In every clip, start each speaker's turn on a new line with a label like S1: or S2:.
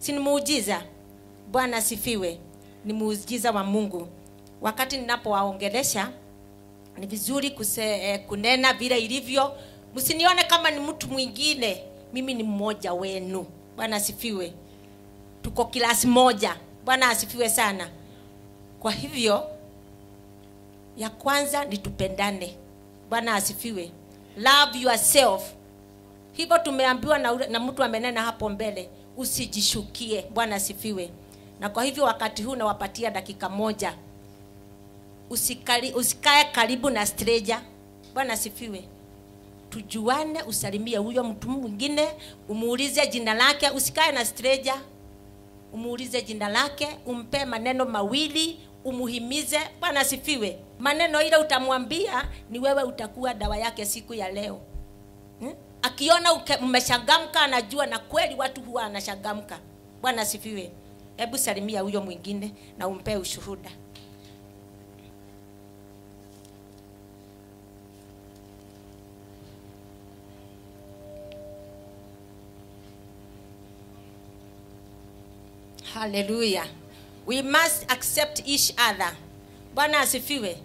S1: si ni muujiza? Bwana asifiwe, ni muujiza wa Mungu. Wakati ninapowaongelesha ni vizuri kuse, eh, kunena vile ilivyo. Msinione kama ni mtu mwingine, mimi ni mmoja wenu. Bwana asifiwe, tuko kilasi moja. Bwana asifiwe sana. Kwa hivyo ya kwanza ni tupendane. Bwana asifiwe, love yourself. Hivyo tumeambiwa na, na mtu amenena hapo mbele usijishukie. Bwana asifiwe. Na kwa hivyo wakati huu nawapatia dakika moja, usikali, usikae karibu na stranger. Bwana asifiwe. Tujuane, usalimie huyo mtu mwingine, umuulize jina lake, usikae na stranger umuulize jina lake, umpee maneno mawili, umuhimize. Bwana asifiwe. Maneno ile utamwambia ni wewe utakuwa dawa yake siku ya leo hmm? akiona mmeshangamka anajua, na kweli watu huwa anashangamka. Bwana sifiwe. Hebu salimia huyo mwingine na umpee ushuhuda. Haleluya. We must accept each other. Bwana asifiwe.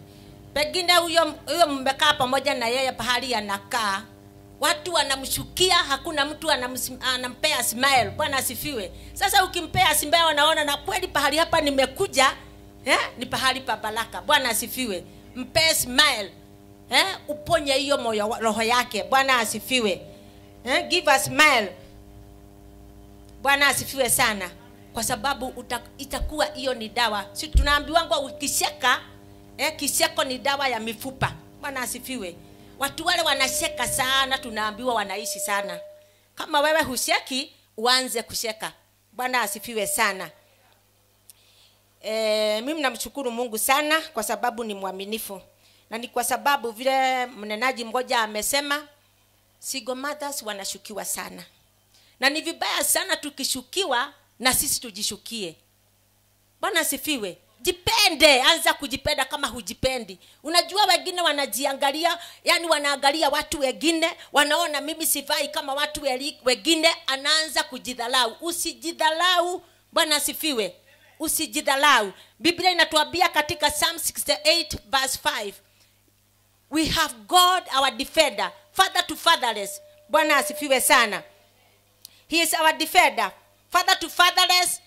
S1: Pengine huyo mmekaa pamoja na yeye pahali anakaa watu wanamshukia hakuna mtu anampea smile bwana asifiwe sasa ukimpea smile wanaona na kweli pahali hapa nimekuja eh, ni pahali pa baraka bwana asifiwe mpee smile eh, uponye hiyo moyo roho yake bwana asifiwe eh, give a smile bwana asifiwe sana kwa sababu uta, itakuwa hiyo ni dawa si tunaambiwangwa ukisheka eh, kisheko ni dawa ya mifupa bwana asifiwe watu wale wanasheka sana tunaambiwa wanaishi sana kama wewe husheki uanze kusheka bwana asifiwe sana e, mimi namshukuru mungu sana kwa sababu ni mwaminifu na ni kwa sababu vile mnenaji mmoja amesema single mothers wanashukiwa sana na ni vibaya sana tukishukiwa na sisi tujishukie bwana asifiwe jipende anza kujipenda kama hujipendi unajua wengine wanajiangalia yani wanaangalia watu wengine wanaona mimi sivai kama watu wengine anaanza kujidhalau usijidhalau bwana asifiwe usijidhalau biblia inatuambia katika psalm 68 verse 5 we have god our defender father to fatherless bwana asifiwe sana he is our defender father to fatherless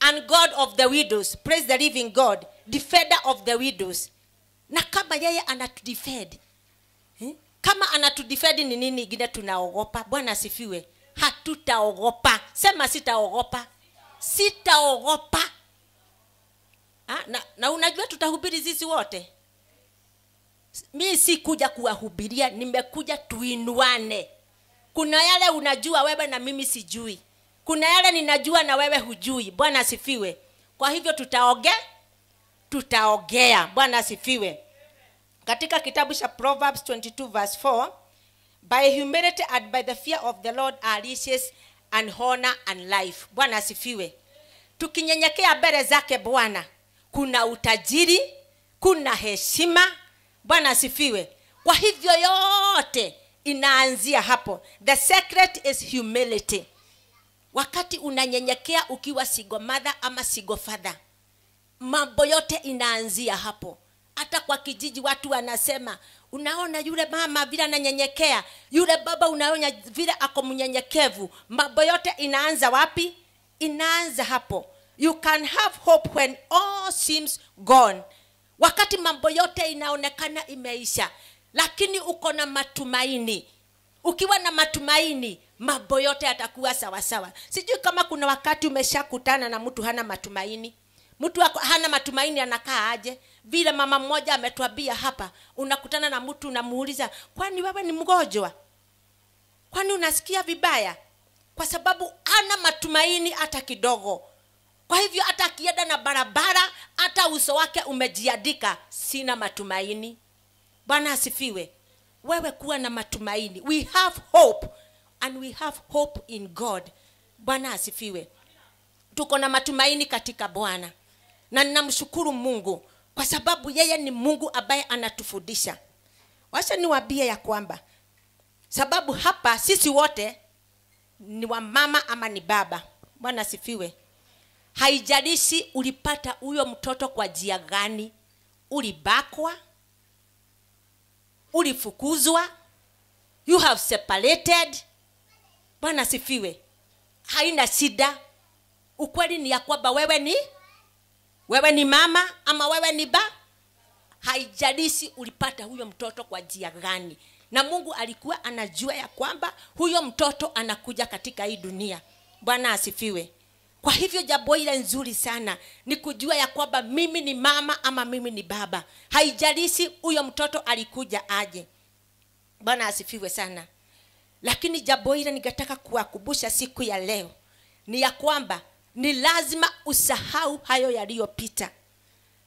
S1: and God of the widows, praise the living God, defender of the widows. Na kama yeye anatudefend eh? kama anatudefend ni nini ingine tunaogopa? Bwana asifiwe. Hatutaogopa, sema sitaogopa, sitaogopa. Ah, na, na unajua tutahubiri sisi wote. Mi sikuja kuwahubiria, nimekuja tuinuane. Kuna yale unajua wewe na mimi sijui kuna yale ninajua na wewe hujui bwana asifiwe kwa hivyo tutaoge tutaogea bwana asifiwe katika kitabu cha proverbs 22 verse 4 by humility and by the fear of the lord are riches and honor and life bwana asifiwe tukinyenyekea mbele zake bwana kuna utajiri kuna heshima bwana asifiwe kwa hivyo yote inaanzia hapo the secret is humility wakati unanyenyekea ukiwa sigo ama sigo mambo yote inaanzia hapo hata kwa kijiji watu wanasema unaona yule mama vile ananyenyekea yule baba unaona vile ako mnyenyekevu mambo yote inaanza wapi inaanza hapo you can have hope when all seems gone wakati mambo yote inaonekana imeisha lakini uko na matumaini ukiwa na matumaini mambo yote yatakuwa sawasawa sijui kama kuna wakati umeshakutana na mtu hana matumaini mtu hana matumaini anakaa aje vile mama mmoja ametwambia hapa unakutana na mtu unamuuliza kwani wewe ni mgonjwa kwani unasikia vibaya kwa sababu hana matumaini hata kidogo kwa hivyo hata akienda na barabara hata uso wake umejiadika sina matumaini bwana asifiwe wewe kuwa na matumaini we have hope and we have hope in God. Bwana asifiwe. Tuko na matumaini katika Bwana na ninamshukuru Mungu kwa sababu yeye ni Mungu ambaye anatufundisha. Wacha niwaambie ya kwamba sababu hapa sisi wote ni wa mama ama ni baba. Bwana asifiwe. haijarishi ulipata huyo mtoto kwa jia gani, ulibakwa, ulifukuzwa, you have separated bwana sifiwe haina shida ukweli ni ya kwamba wewe ni wewe ni mama ama wewe ni ba haijalishi ulipata huyo mtoto kwa njia gani na mungu alikuwa anajua ya kwamba huyo mtoto anakuja katika hii dunia bwana asifiwe kwa hivyo jambo ile nzuri sana ni kujua ya kwamba mimi ni mama ama mimi ni baba haijalishi huyo mtoto alikuja aje bwana asifiwe sana lakini jambo hili ningetaka kuwakumbusha siku ya leo ni ya kwamba ni lazima usahau hayo yaliyopita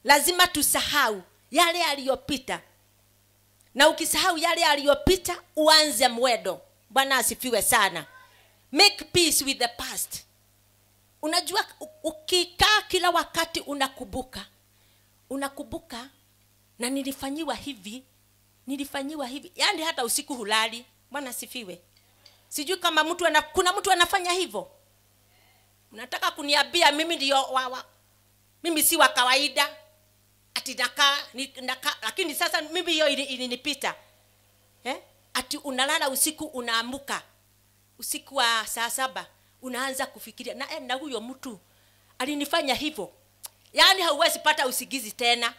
S1: lazima tusahau yale yaliyopita na ukisahau yale yaliyopita uanze mwedo bwana asifiwe sana make peace with the past unajua ukikaa kila wakati unakumbuka unakumbuka na nilifanyiwa hivi nilifanyiwa hivi yaani hata usiku hulali bwana sifiwe sijui kama mtu ana, kuna mtu anafanya hivyo nataka kuniambia mimi ndio wawa mimi si wa kawaida ati nakaa naka, lakini sasa mimi hiyo ilinipita eh? ati unalala usiku unaamuka usiku wa saa saba unaanza kufikiria na, eh, na huyo mtu alinifanya hivyo yaani hauwezi pata usigizi tena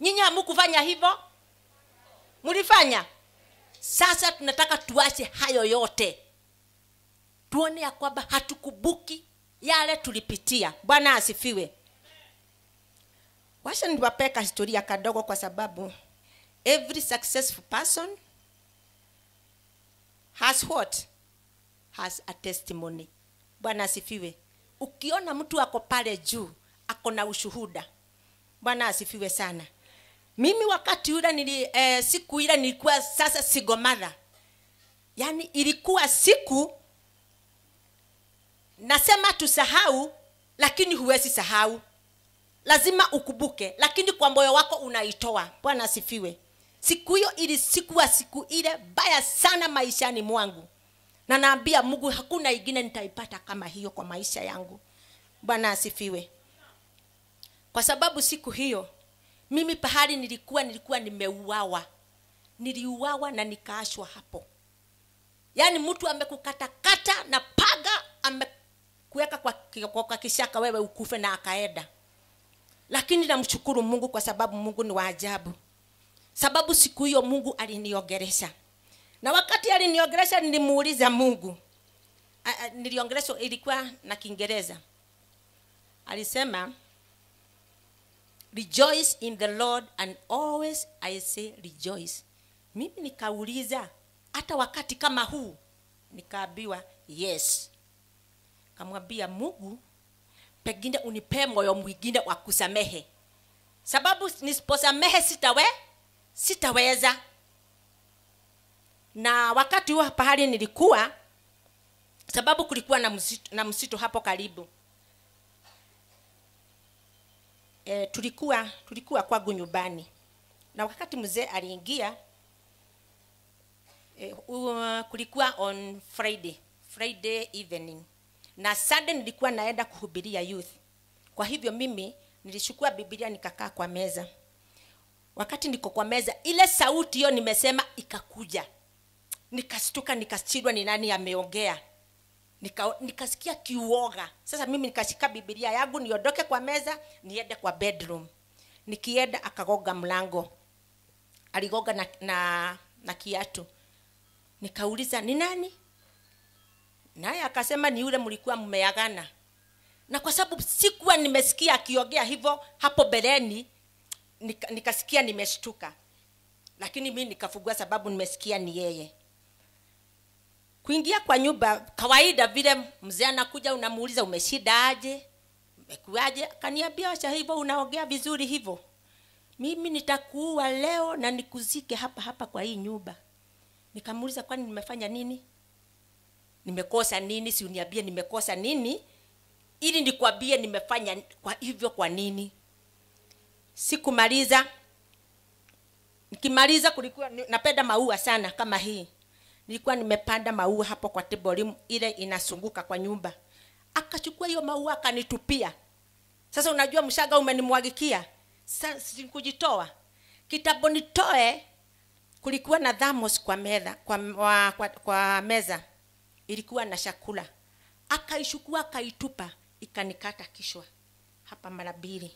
S1: nyinyi hamukufanya hivyo mlifanya sasa tunataka tuache hayo yote tuone ya kwamba hatukubuki yale tulipitia bwana asifiwe wacha niwapeka historia kadogo kwa sababu every successful person has what has a testimony bwana asifiwe ukiona mtu ako pale juu ako na ushuhuda bwana asifiwe sana mimi wakati ule nili, eh, siku ile nilikuwa sasa sigomadha yaani ilikuwa siku nasema tusahau lakini huwezi sahau lazima ukumbuke lakini kwa moyo wako unaitoa bwana asifiwe siku hiyo ili sikuwa siku ile baya sana maishani mwangu na naambia mungu hakuna ingine nitaipata kama hiyo kwa maisha yangu bwana asifiwe kwa sababu siku hiyo mimi pahali nilikuwa nilikuwa nimeuawa niliuawa na nikaashwa hapo yaani mtu amekukatakata na paga amekuweka kwa, kwa kishaka wewe ukufe na akaenda lakini namshukuru mungu kwa sababu mungu ni wa ajabu sababu siku hiyo mungu aliniogeresha na wakati aliniogeresha nilimuuliza mungu niliongeleshwa ilikuwa na kiingereza alisema rejoice in the Lord and always I say rejoice. Mimi nikauliza hata wakati kama huu, nikaambiwa yes. Kamwambia Mungu, pengine unipee moyo mwingine wa kusamehe, sababu nisiposamehe sitawe sitaweza. Na wakati huo pahali nilikuwa, sababu kulikuwa na msitu, na msitu hapo karibu e, tulikuwa tulikuwa kwangu nyumbani, na wakati mzee aliingia e, kulikuwa on Friday Friday evening, na Sunday nilikuwa naenda kuhubiria youth. Kwa hivyo mimi nilichukua Biblia nikakaa kwa meza. Wakati niko kwa meza, ile sauti hiyo nimesema ikakuja, nikastuka, nikashindwa ni nani ameongea nika, nikasikia kiuoga sasa mimi nikashika bibilia yangu niondoke kwa meza niende kwa bedroom nikienda akagoga mlango aligoga na, na, na kiatu nikauliza ni nani naye akasema ni yule mlikuwa mmeagana na kwa sababu sikuwa nimesikia akiongea hivyo hapo beleni nikasikia nika nimeshtuka lakini mi nikafugua sababu nimesikia ni yeye kuingia kwa nyumba kawaida vile mzee anakuja unamuuliza umeshinda aje umekuaje kaniambia wacha hivyo unaongea vizuri hivyo mimi nitakuua leo na nikuzike hapa hapa kwa hii nyumba nikamuuliza kwani nimefanya nini nimekosa nini siuniambie nimekosa nini ili nikwambie nimefanya kwa hivyo kwa nini sikumaliza nikimaliza kulikuwa napenda maua sana kama hii nilikuwa nimepanda maua hapo kwa table ile inasunguka kwa nyumba akachukua hiyo maua akanitupia sasa unajua mshaga umenimwagikia sikujitoa kitabu nitoe kulikuwa na dhamos kwa meza kwa, wa, kwa, kwa meza ilikuwa na chakula akaishukua akaitupa ikanikata kishwa hapa mara mbili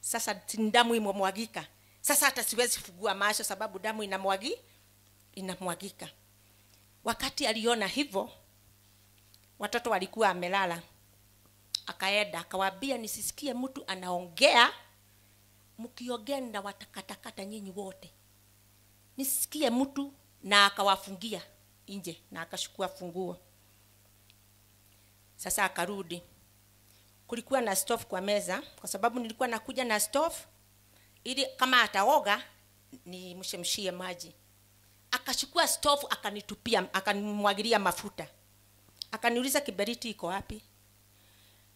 S1: sasa damu imemwagika sasa hata siwezi fugua macho sababu damu inamwagi inamwagika Wakati aliona hivyo, watoto walikuwa amelala, akaenda akawaambia, nisisikie mtu anaongea, mkiongea na watakatakata nyinyi wote, nisisikie mtu, na akawafungia nje na akashukua funguo. Sasa akarudi, kulikuwa na stove kwa meza, kwa sababu nilikuwa nakuja na stove ili kama ataoga nimshemshie maji akachukua stofu akanitupia akanimwagilia mafuta akaniuliza kiberiti iko wapi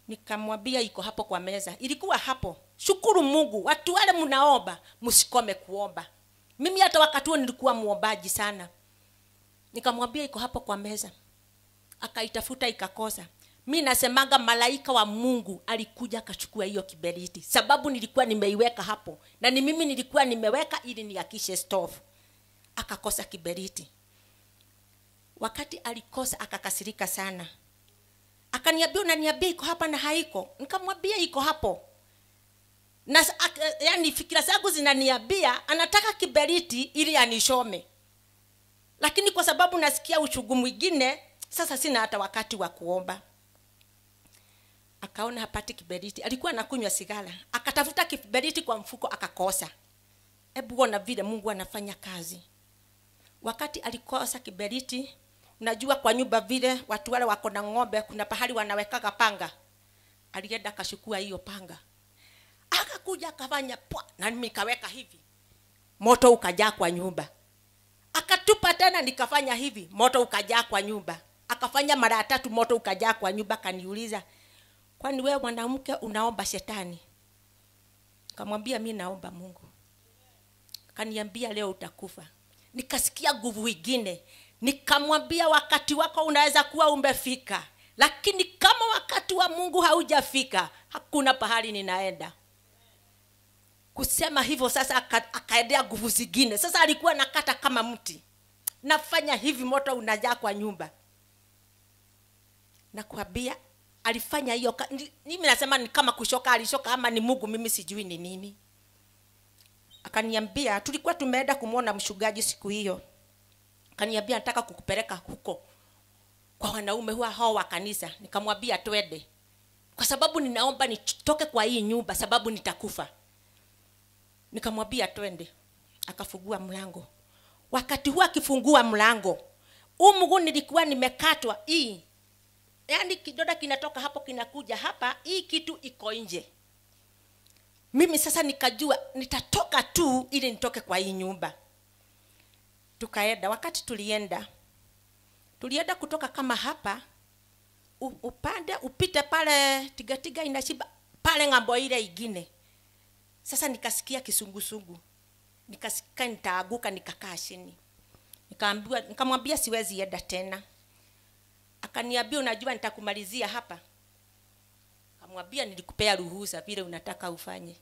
S1: nikamwambia iko hapo kwa meza ilikuwa hapo shukuru mungu watu wale mnaomba msikome kuomba mimi hata wakati huo nilikuwa mwombaji sana nikamwambia iko hapo kwa meza akaitafuta ikakosa mi nasemaga malaika wa mungu alikuja akachukua hiyo kiberiti sababu nilikuwa nimeiweka hapo na ni mimi nilikuwa nimeweka ili niakishe stofu akakosa kiberiti wakati alikosa akakasirika sana akaniambia unaniambia iko hapa na haiko nikamwambia iko hapo na yani fikira zangu zinaniambia anataka kiberiti ili anishome lakini kwa sababu nasikia uchugu mwingine sasa sina hata wakati wa kuomba akaona hapati kiberiti alikuwa anakunywa sigara akatafuta kiberiti kwa mfuko akakosa hebu ona vile mungu anafanya kazi wakati alikosa kiberiti najua kwa nyumba vile watu wale wako na ng'ombe kuna pahali wanawekaga panga alienda akachukua hiyo panga akakuja akafanya pwa na nikaweka hivi moto ukajaa kwa nyumba akatupa tena nikafanya hivi moto ukajaa kwa nyumba akafanya mara tatu moto ukajaa kwa nyumba kaniuliza kwani wewe mwanamke unaomba shetani kamwambia mi naomba mungu kaniambia leo utakufa nikasikia nguvu ingine nikamwambia wakati wako unaweza kuwa umefika lakini kama wakati wa mungu haujafika hakuna pahali ninaenda kusema hivyo sasa akaendea nguvu zingine sasa alikuwa nakata kama mti nafanya hivi moto unajaa kwa nyumba nakwambia alifanya hiyo mimi nasema ni kama kushoka alishoka ama ni mungu mimi sijui ni nini akaniambia tulikuwa tumeenda kumwona mshugaji siku hiyo akaniambia nataka kukupeleka huko kwa wanaume huwa hao wa kanisa nikamwambia twende kwa sababu ninaomba nitoke kwa hii nyumba sababu nitakufa nikamwambia twende akafungua mlango wakati huwa akifungua mlango umgu nilikuwa nimekatwa hii yaani kidoda kinatoka hapo kinakuja hapa hii kitu iko nje mimi sasa nikajua nitatoka tu ili nitoke kwa hii nyumba tukaenda wakati tulienda tulienda kutoka kama hapa upande upite pale tigatiga inashiba pale ng'ambo ile ingine sasa nikasikia kisungusungu nikasikia nitaaguka nikakaa chini nikamwambia siwezi enda tena akaniambia unajua nitakumalizia hapa Akamwambia, nilikupea ruhusa, vile unataka ufanye,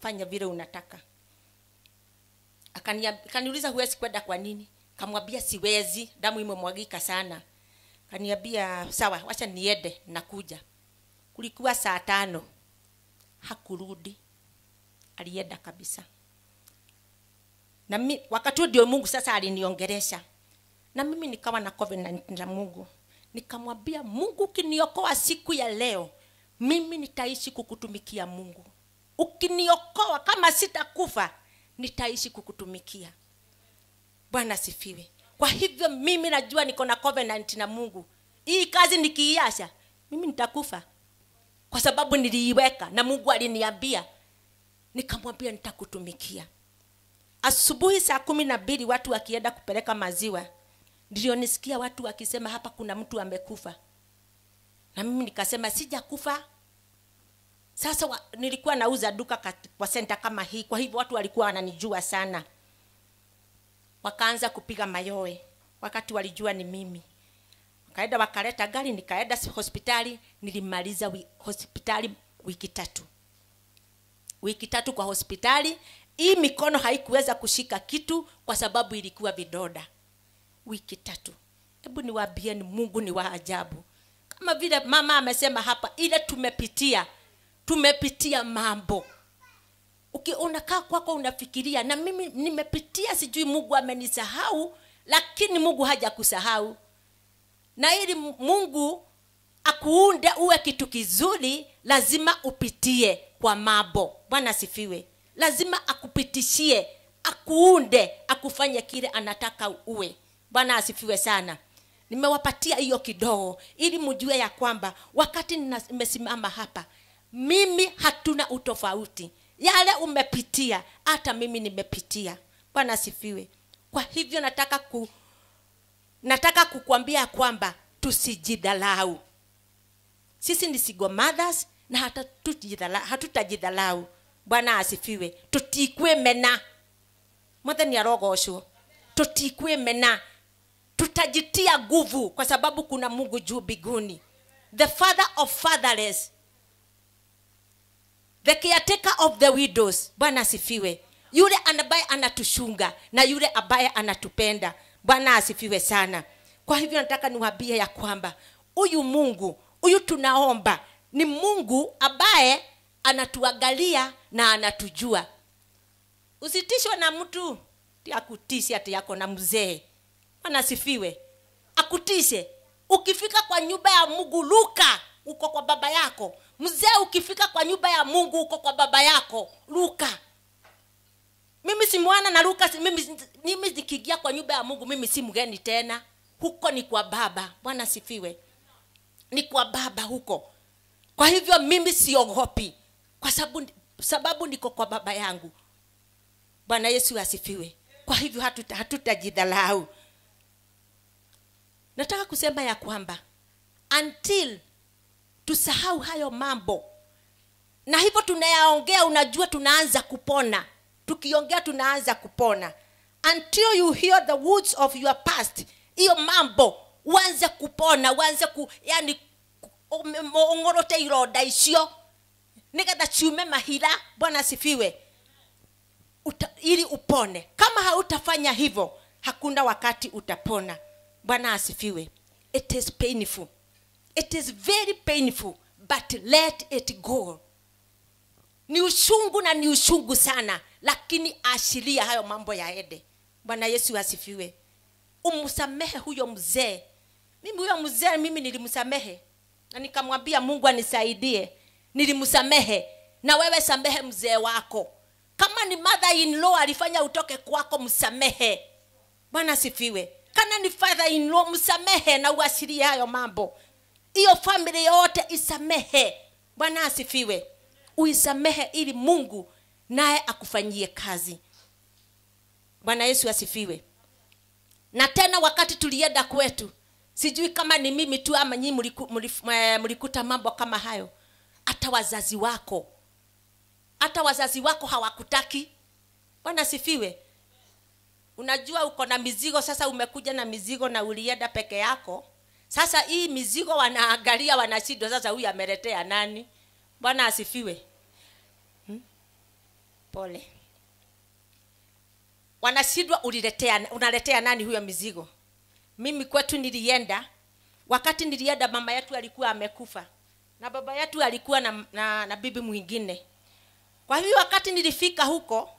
S1: fanya vile unataka. Akaniuliza, huwezi kwenda kwa nini? Kamwambia siwezi, damu imemwagika sana. Kaniambia sawa, wacha niende, nakuja. Kulikuwa saa tano, hakurudi, alienda kabisa. Na mi, wakati ndio Mungu sasa aliniongeresha, na mimi nikawa na covid na Mungu, nikamwambia Mungu, ukiniokoa siku ya leo, mimi nitaishi kukutumikia mungu ukiniokoa kama sitakufa nitaishi kukutumikia bwana sifiwe kwa hivyo mimi najua niko na covenant na mungu hii kazi nikiiasha mimi nitakufa kwa sababu niliiweka na mungu aliniambia nikamwambia nitakutumikia asubuhi saa kumi na mbili watu wakienda kupeleka maziwa ndilionisikia watu wakisema hapa kuna mtu amekufa na mimi nikasema sijakufa sasa wa, nilikuwa nauza duka kat, kwa senta kama hii kwa hivyo watu walikuwa wananijua sana wakaanza kupiga mayoe wakati walijua ni mimi kaenda wakaleta gari nikaenda hospitali nilimaliza wi, hospitali wiki tatu wiki tatu kwa hospitali hii mikono haikuweza kushika kitu kwa sababu ilikuwa vidoda wiki tatu hebu niwaambieni mungu ni wa ajabu kama vile mama amesema hapa ile tumepitia tumepitia mambo Uki, kwako unafikiria na mimi nimepitia sijui mungu amenisahau lakini mungu hajakusahau na ili mungu akuunde uwe kitu kizuri lazima upitie kwa mambo bwana asifiwe lazima akupitishie akuunde akufanye kile anataka uwe bwana asifiwe sana nimewapatia hiyo kidogo ili mjue ya kwamba wakati nimesimama hapa mimi hatuna utofauti yale umepitia hata mimi nimepitia bwana asifiwe kwa hivyo nataka ku nataka kukwambia kwamba tusijidhalau sisi ni single mothers na hata hatutajidhalau bwana asifiwe tutikwe mena mwathani arogocwo tutikwe mena tutajitia nguvu kwa sababu kuna mungu juu biguni the father of fatherless the caretaker of the widows bwana asifiwe yule ambaye anatushunga na yule ambaye anatupenda bwana asifiwe sana kwa hivyo nataka niwaambie ya kwamba huyu mungu huyu tunaomba ni mungu ambaye anatuangalia na anatujua usitishwa na mtu tiakutisha ati yako na mzee anasifiwe akutishe ukifika kwa nyumba ya mungu luka uko kwa baba yako mzee ukifika kwa nyumba ya mungu uko kwa baba yako luka mimi si mwana na luka mimi, mimi nikiingia kwa nyumba ya mungu mimi si mgeni tena huko ni kwa baba bwana sifiwe ni kwa baba huko kwa hivyo mimi siogopi kwa sababu, sababu niko kwa baba yangu bwana yesu asifiwe kwa hivyo hatutajidhalau hatuta, hatuta nataka kusema ya kwamba until tusahau hayo mambo na hivyo tunayaongea unajua tunaanza kupona tukiongea tunaanza kupona until you hear the words of your past hiyo mambo uanze kupona uanze ku yani ongorote ironda icio nigetha ciume mahira bwana sifiwe ili upone kama hautafanya hivyo hakuna wakati utapona Bwana asifiwe. It is painful. It is very painful, but let it go. Ni ushungu na ni ushungu sana, lakini ashiria hayo mambo ede Bwana Yesu asifiwe. Umsamehe huyo mzee. Mimi huyo mzee mimi nilimsamehe na nikamwambia Mungu anisaidie. Nilimsamehe na wewe samehe mzee wako. Kama ni mother in law alifanya utoke kwako, msamehe. Bwana asifiwe kana ni father in law msamehe na uashirie hayo mambo hiyo famili yote isamehe bwana asifiwe uisamehe ili mungu naye akufanyie kazi bwana yesu asifiwe na tena wakati tulienda kwetu sijui kama ni mimi tu ama nyii eh, mlikuta mambo kama hayo hata wazazi wako hata wazazi wako hawakutaki bwana sifiwe unajua uko na mizigo sasa umekuja na mizigo na ulienda peke yako sasa hii mizigo wanaangalia wanashindwa sasa huyu ameletea nani bwana asifiwe hmm? pole wanashindwa uliletea unaletea nani huyo mizigo mimi kwetu nilienda wakati nilienda mama yetu alikuwa amekufa na baba yetu alikuwa na, na, na bibi mwingine kwa hivyo wakati nilifika huko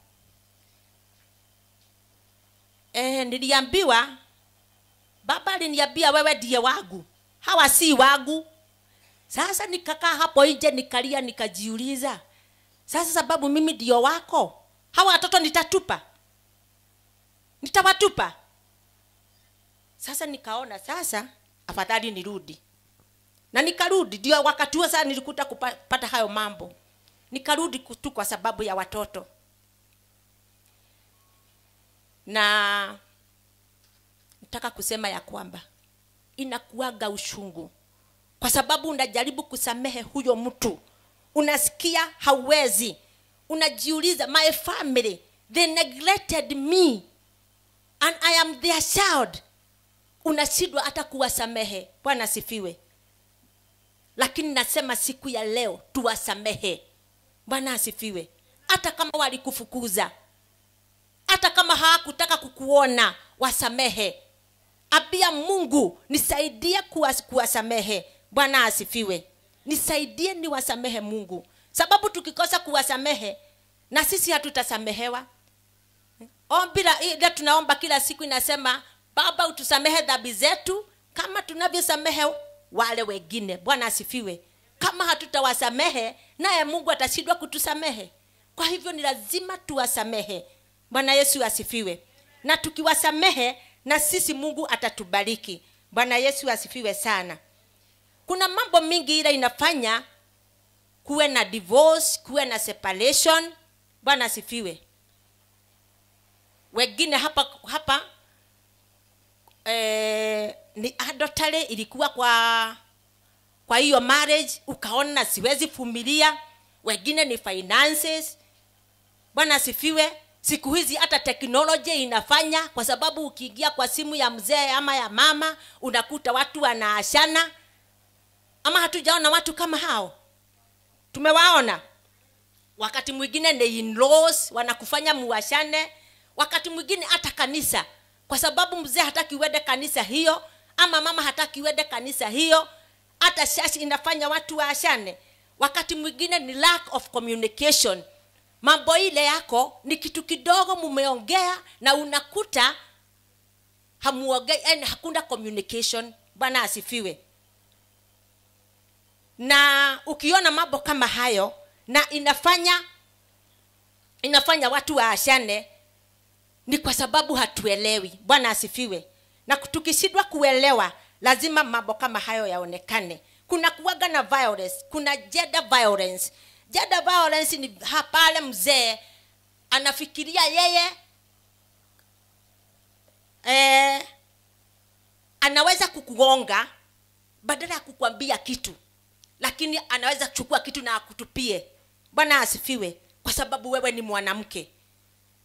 S1: eh, niliambiwa baba aliniambia wewe ndiye wangu, hawa si wangu. Sasa nikakaa hapo nje nikalia, nikajiuliza sasa, sababu mimi ndio wako, hawa watoto nitatupa, nitawatupa. Sasa nikaona sasa afadhali nirudi, na nikarudi. Ndio wakati huo sasa nilikuta kupata hayo mambo, nikarudi tu kwa sababu ya watoto na nataka kusema ya kwamba inakuaga ushungu kwa sababu unajaribu kusamehe huyo mtu unasikia hauwezi unajiuliza my family they neglected me and i am their child unashindwa hata kuwasamehe bwana sifiwe lakini nasema siku ya leo tuwasamehe bwana asifiwe hata kama walikufukuza hata kama hawakutaka kukuona wasamehe abia mungu nisaidie kuwasamehe bwana asifiwe nisaidie niwasamehe mungu sababu tukikosa kuwasamehe na sisi hatutasamehewa ombila ila tunaomba kila siku inasema baba utusamehe dhambi zetu kama tunavyosamehe wale wengine bwana asifiwe kama hatutawasamehe naye mungu atashindwa kutusamehe kwa hivyo ni lazima tuwasamehe Bwana Yesu asifiwe. Na tukiwasamehe na sisi Mungu atatubariki. Bwana Yesu asifiwe sana. Kuna mambo mingi ile inafanya kuwe na divorce, kuwe na separation. Bwana asifiwe. Wengine hapa hapa eh, ni adotare ilikuwa kwa kwa hiyo marriage, ukaona siwezi fumilia Wengine ni finances. Bwana asifiwe siku hizi hata teknolojia inafanya kwa sababu ukiingia kwa simu ya mzee ama ya mama unakuta watu wanaashana ama hatujaona watu kama hao tumewaona wakati mwingine ni in-laws wanakufanya muashane wakati mwingine hata kanisa kwa sababu mzee hataki uende kanisa hiyo ama mama hataki uende kanisa hiyo hata shashi inafanya watu waashane wakati mwingine ni lack of communication mambo ile yako ni kitu kidogo mumeongea na unakuta hamuongei yani hakuna communication bwana asifiwe na ukiona mambo kama hayo na inafanya inafanya watu waashane ni kwa sababu hatuelewi bwana asifiwe na tukishindwa kuelewa lazima mambo kama hayo yaonekane kuna kuwaga na violence kuna gender violence jada violence ni pale mzee anafikiria yeye eh, anaweza kukuonga badala ya kukwambia kitu, lakini anaweza kuchukua kitu na akutupie. Bwana asifiwe, kwa sababu wewe ni mwanamke.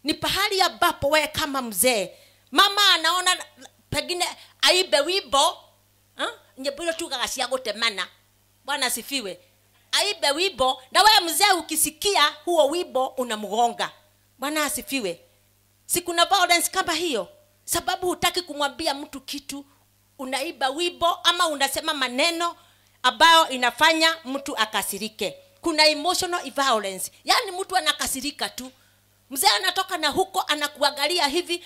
S1: Ni pahali ambapo wewe kama mzee, mama anaona pengine aibe wibo eh, nyebiro tu gagacia Bwana asifiwe aibe wibo na wewe mzee ukisikia huo wibo unamgonga bwana asifiwe sikuna violence kama hiyo sababu hutaki kumwambia mtu kitu unaiba wibo ama unasema maneno ambayo inafanya mtu akasirike kuna emotional violence yaani mtu anakasirika tu mzee anatoka na huko anakuangalia hivi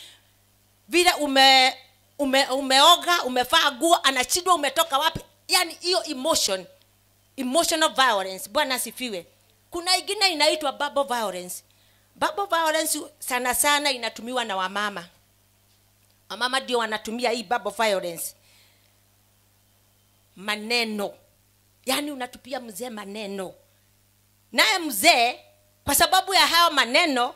S1: vile ume, ume umeoga umefaa guo anashindwa umetoka wapi yaani hiyo emotion emotional violence bwana asifiwe kuna ingine inaitwa babo violence babo violence sana sana inatumiwa na wamama wamama ndio wanatumia hii babo violence maneno yaani unatupia mzee maneno naye mzee kwa sababu ya hayo maneno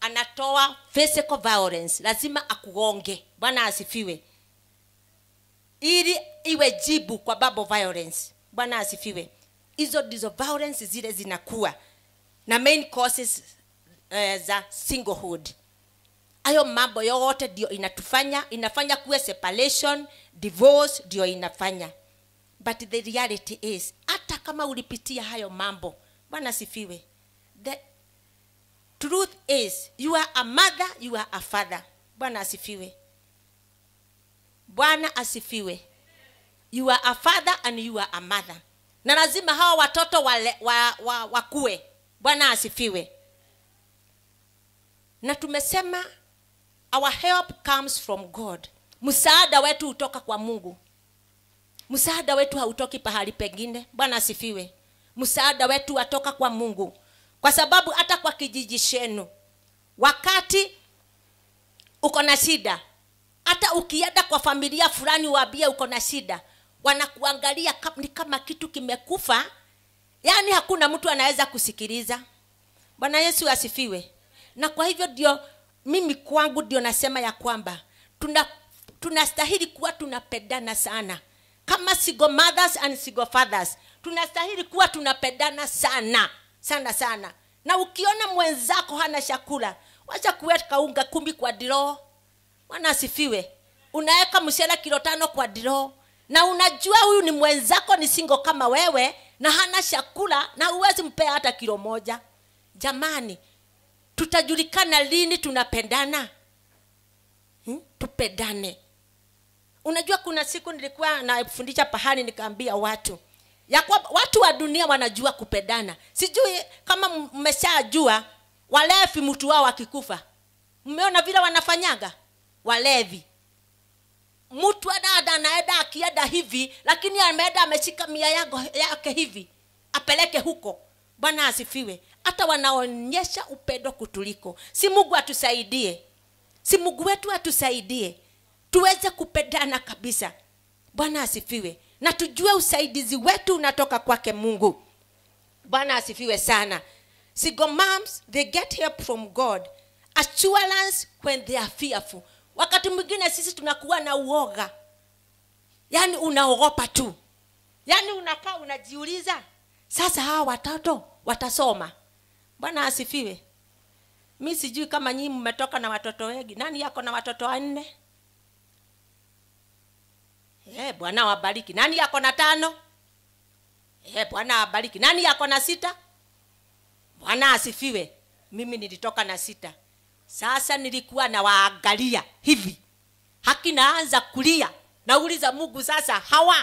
S1: anatoa physical violence lazima akugonge bwana asifiwe ili iwe jibu kwa babo violence bwana asifiwe hizo ndizo violence zile zinakuwa na main causes uh, za singlehood hayo mambo yote ndio inatufanya inafanya kuwe separation divorce ndio inafanya but the reality is hata kama ulipitia hayo mambo bwana asifiwe the truth is you are a mother you are a father bwana asifiwe bwana asifiwe you are a father and you are a mother na lazima hawa watoto wale, wa, wa, wakue bwana asifiwe na tumesema our help comes from god msaada wetu hutoka kwa mungu msaada wetu hautoki pahali pengine bwana asifiwe msaada wetu watoka kwa mungu kwa sababu hata kwa kijiji chenu wakati uko na shida hata ukienda kwa familia fulani uwaambie uko na shida wanakuangalia ni kama kitu kimekufa yaani hakuna mtu anaweza kusikiliza bwana yesu asifiwe na kwa hivyo ndio mimi kwangu ndio nasema ya kwamba tuna kuwa tunapendana sana kama sigo mothers and sigo fathers tunastahili kuwa tunapendana sana sana sana na ukiona mwenzako hana chakula wacha kuweka unga kumi kwa diroo bwana asifiwe unaweka mshela kilo tano kwa diroo na unajua huyu ni mwenzako ni singo kama wewe na hana chakula na huwezi mpea hata kilo moja jamani tutajulikana lini tunapendana hmm? tupendane unajua kuna siku nilikuwa nafundisha pahali nikaambia watu ya kwa, watu wa dunia wanajua kupendana sijui kama mmeshajua walevi mtu wao akikufa mmeona vile wanafanyaga walevi mtu adada anaenda akienda hivi lakini ameenda ameshika mia yako, yake hivi apeleke huko bwana asifiwe hata wanaonyesha upendo kutuliko si mungu atusaidie si mungu wetu atusaidie tuweze kupendana kabisa bwana asifiwe na tujue usaidizi wetu unatoka kwake mungu bwana asifiwe sana single moms they get help from god assurance when they are fearful wakati mwingine sisi tunakuwa na uoga yaani unaogopa tu yaani unakaa unajiuliza sasa hawa watoto watasoma bwana asifiwe mi sijui kama nyii mmetoka na watoto wengi nani yako na watoto wanne e, bwana wabariki nani yako na tano e, bwana wabariki nani yako na sita bwana asifiwe mimi nilitoka na sita sasa nilikuwa na waangalia hivi haki naanza kulia nauliza mungu sasa hawa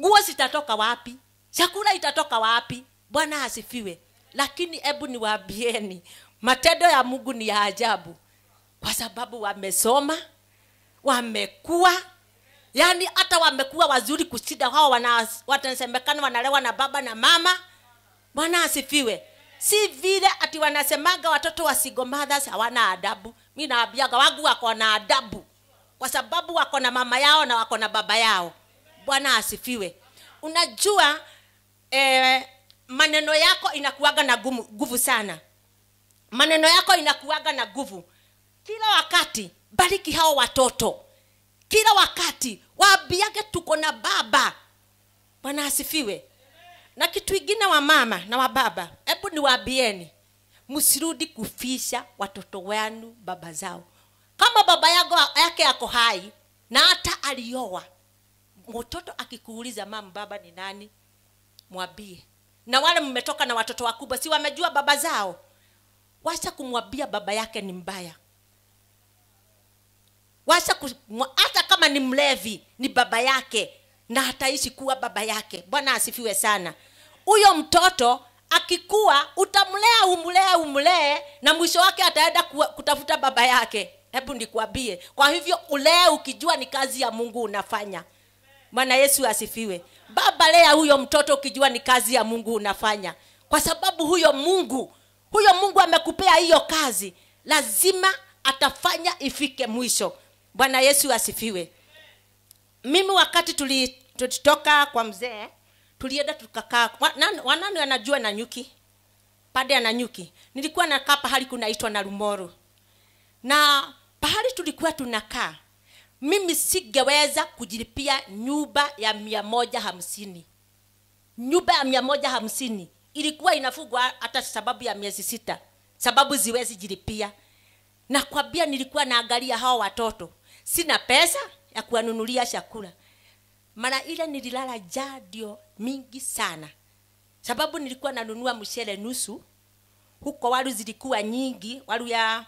S1: nguo zitatoka wapi chakula itatoka wapi bwana asifiwe lakini hebu niwaambieni matendo ya mungu ni ya ajabu kwa sababu wamesoma wamekuwa yaani hata wamekuwa wazuri kushinda hao wanasemekana wanalewa na baba na mama bwana asifiwe si vile ati wanasemaga watoto wa single mothers hawana adabu mi naambiaga wangu wako na adabu kwa sababu wako na mama yao na wako na baba yao bwana asifiwe unajua eh, maneno yako inakuaga na nguvu sana maneno yako inakuaga na nguvu kila wakati bariki hao watoto kila wakati waambiage tuko na baba bwana asifiwe na kitu ingine wa mama na wa baba hebu niwaambieni msirudi kufisha watoto wenu baba zao kama baba yako yake yako hai na hata alioa mtoto akikuuliza mama baba ni nani mwambie na wale mmetoka na watoto wakubwa si wamejua baba zao wacha kumwambia baba yake ni mbaya wacha hata kama ni mlevi ni baba yake na ataishi kuwa baba yake bwana asifiwe sana huyo mtoto akikuwa utamlea umlee umlee na mwisho wake ataenda kutafuta baba yake hebu nikwambie kwa hivyo ulee ukijua ni kazi ya mungu unafanya bwana yesu asifiwe baba lea huyo mtoto ukijua ni kazi ya mungu unafanya kwa sababu huyo mungu huyo mungu amekupea hiyo kazi lazima atafanya ifike mwisho bwana yesu asifiwe mimi wakati tulitoka kwa mzee tulienda tukakaa wanani anajua na nyuki pade ana nyuki nilikuwa nakaa pahali kunaitwa na lumoro na pahali tulikuwa tunakaa mimi sigeweza kujilipia nyumba ya mia moja hamsini nyumba ya mia moja hamsini ilikuwa inafugwa hata sababu ya miezi sita sababu ziwezi jilipia nakwambia nilikuwa naangalia hao watoto sina pesa ya kuwanunulia chakula. Mara ile nililala jadio mingi sana, sababu nilikuwa nanunua mshele nusu, huko waru zilikuwa nyingi, waru ya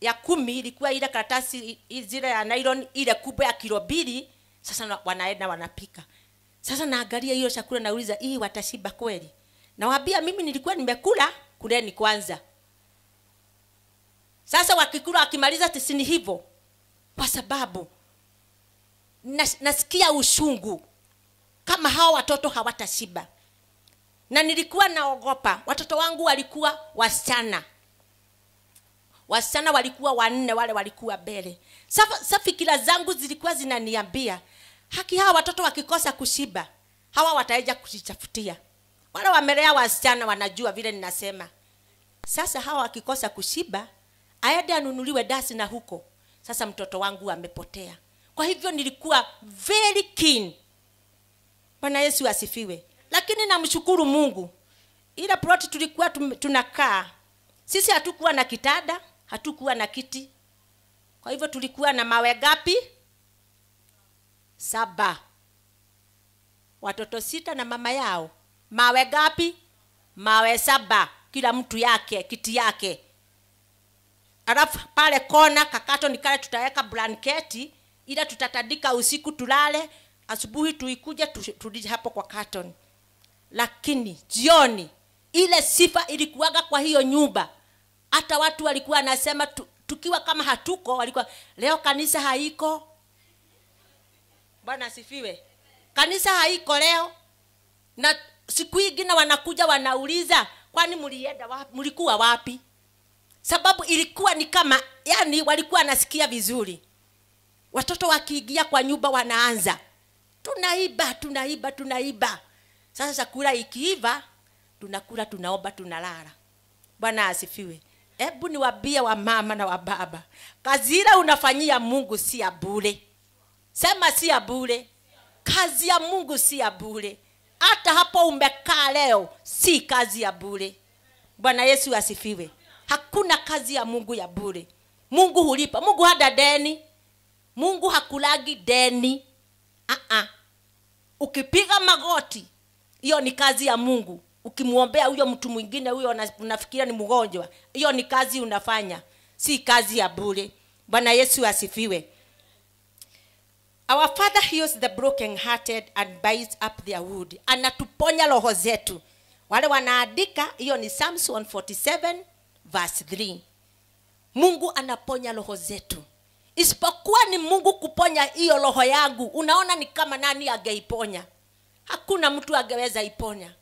S1: ya kumi ilikuwa ile karatasi zile ya nylon ile kubwa ya kilo mbili. Sasa wanaenda wanapika. Sasa naangalia hiyo chakula, nauliza hii watashiba kweli? Nawaambia mimi nilikuwa nimekula, kuleni kwanza. Sasa wakikula wakimaliza tisini hivyo, kwa sababu nas, nasikia ushungu kama hao watoto hawatashiba na nilikuwa naogopa watoto wangu walikuwa wasichana wasichana walikuwa wanne wale walikuwa mbele sa fikira zangu zilikuwa zinaniambia haki hawa watoto wakikosa kushiba hawa wataeja kujitafutia wale wamelea wasichana wanajua vile ninasema sasa hawa wakikosa kushiba aende anunuliwe dasi na huko sasa mtoto wangu amepotea kwa hivyo nilikuwa very keen. Bwana Yesu asifiwe. Lakini namshukuru Mungu, ila proti tulikuwa tunakaa, sisi hatukuwa na kitanda, hatukuwa na kiti. Kwa hivyo tulikuwa na mawe gapi? Saba. Watoto sita na mama yao. Mawe gapi? Mawe saba, kila mtu yake, kiti yake alafu pale kona kakato nikale tutaweka blanketi ila tutatandika usiku tulale, asubuhi tuikuja turudi hapo kwa carton. Lakini jioni ile sifa ilikuwaga kwa hiyo nyumba, hata watu walikuwa anasema tu, tukiwa kama hatuko walikuwa leo kanisa haiko. Bwana asifiwe, kanisa haiko leo, na siku ingine wanakuja wanauliza, kwani mlienda wapi? Mlikuwa wapi? Sababu ilikuwa ni kama yani, walikuwa anasikia vizuri watoto wakiingia kwa nyumba wanaanza tunaiba tunaiba tunaiba sasa chakula ikiiva tunakula tunaomba tunalala bwana asifiwe hebu niwabie wa mama na wa baba kazi ile unafanyia mungu si ya bure sema si ya bure kazi ya mungu si ya bure hata hapo umekaa leo si kazi ya bure bwana yesu asifiwe hakuna kazi ya mungu ya bure mungu hulipa mungu hada deni mungu hakulagi deni uh-uh. ukipiga magoti hiyo ni kazi ya mungu ukimwombea huyo mtu mwingine huyo unafikiria ni mgonjwa hiyo ni kazi unafanya si kazi ya bure bwana yesu asifiwe our father heals the broken hearted and binds up their wood anatuponya roho zetu wale wanaandika hiyo ni psalms 147 verse 3 mungu anaponya roho zetu isipokuwa ni mungu kuponya hiyo roho yangu unaona ni kama nani angeiponya hakuna mtu angeweza iponya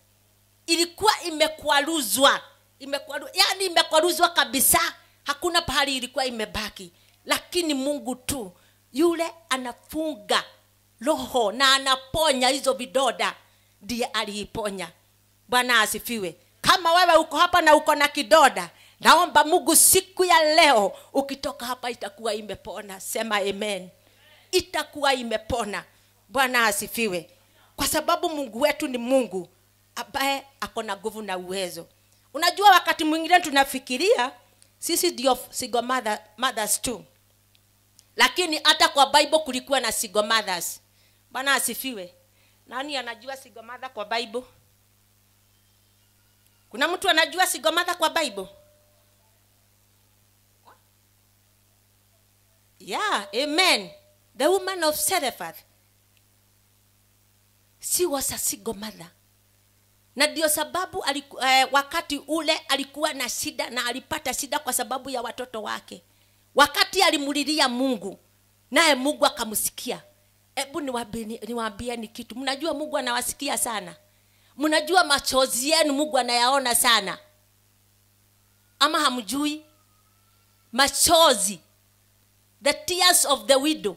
S1: ilikuwa imekwaruzwa imekwaru, yani imekwaruzwa kabisa hakuna pahali ilikuwa imebaki lakini mungu tu yule anafunga roho na anaponya hizo vidoda ndiye aliiponya bwana asifiwe kama wewe uko hapa na uko na kidoda naomba mungu siku ya leo ukitoka hapa itakuwa imepona sema amen itakuwa imepona bwana asifiwe kwa sababu mungu wetu ni mungu ambaye ako na nguvu na uwezo unajua wakati mwingine tunafikiria sisi ndio sigo mother, mothers tu lakini hata kwa bible kulikuwa na sigo mothers bwana asifiwe nani anajua sigo mother kwa bible kuna mtu anajua sigo mother kwa bible Yeah, amen. The woman of Serephath. She was a single mother. Na ndio sababu aliku, eh, wakati ule alikuwa na shida na alipata shida kwa sababu ya watoto wake. Wakati alimulilia Mungu, naye Mungu akamsikia. Hebu niwaambie ni kitu, mnajua Mungu anawasikia sana, mnajua machozi yenu Mungu anayaona sana, ama hamjui machozi the tears of the widow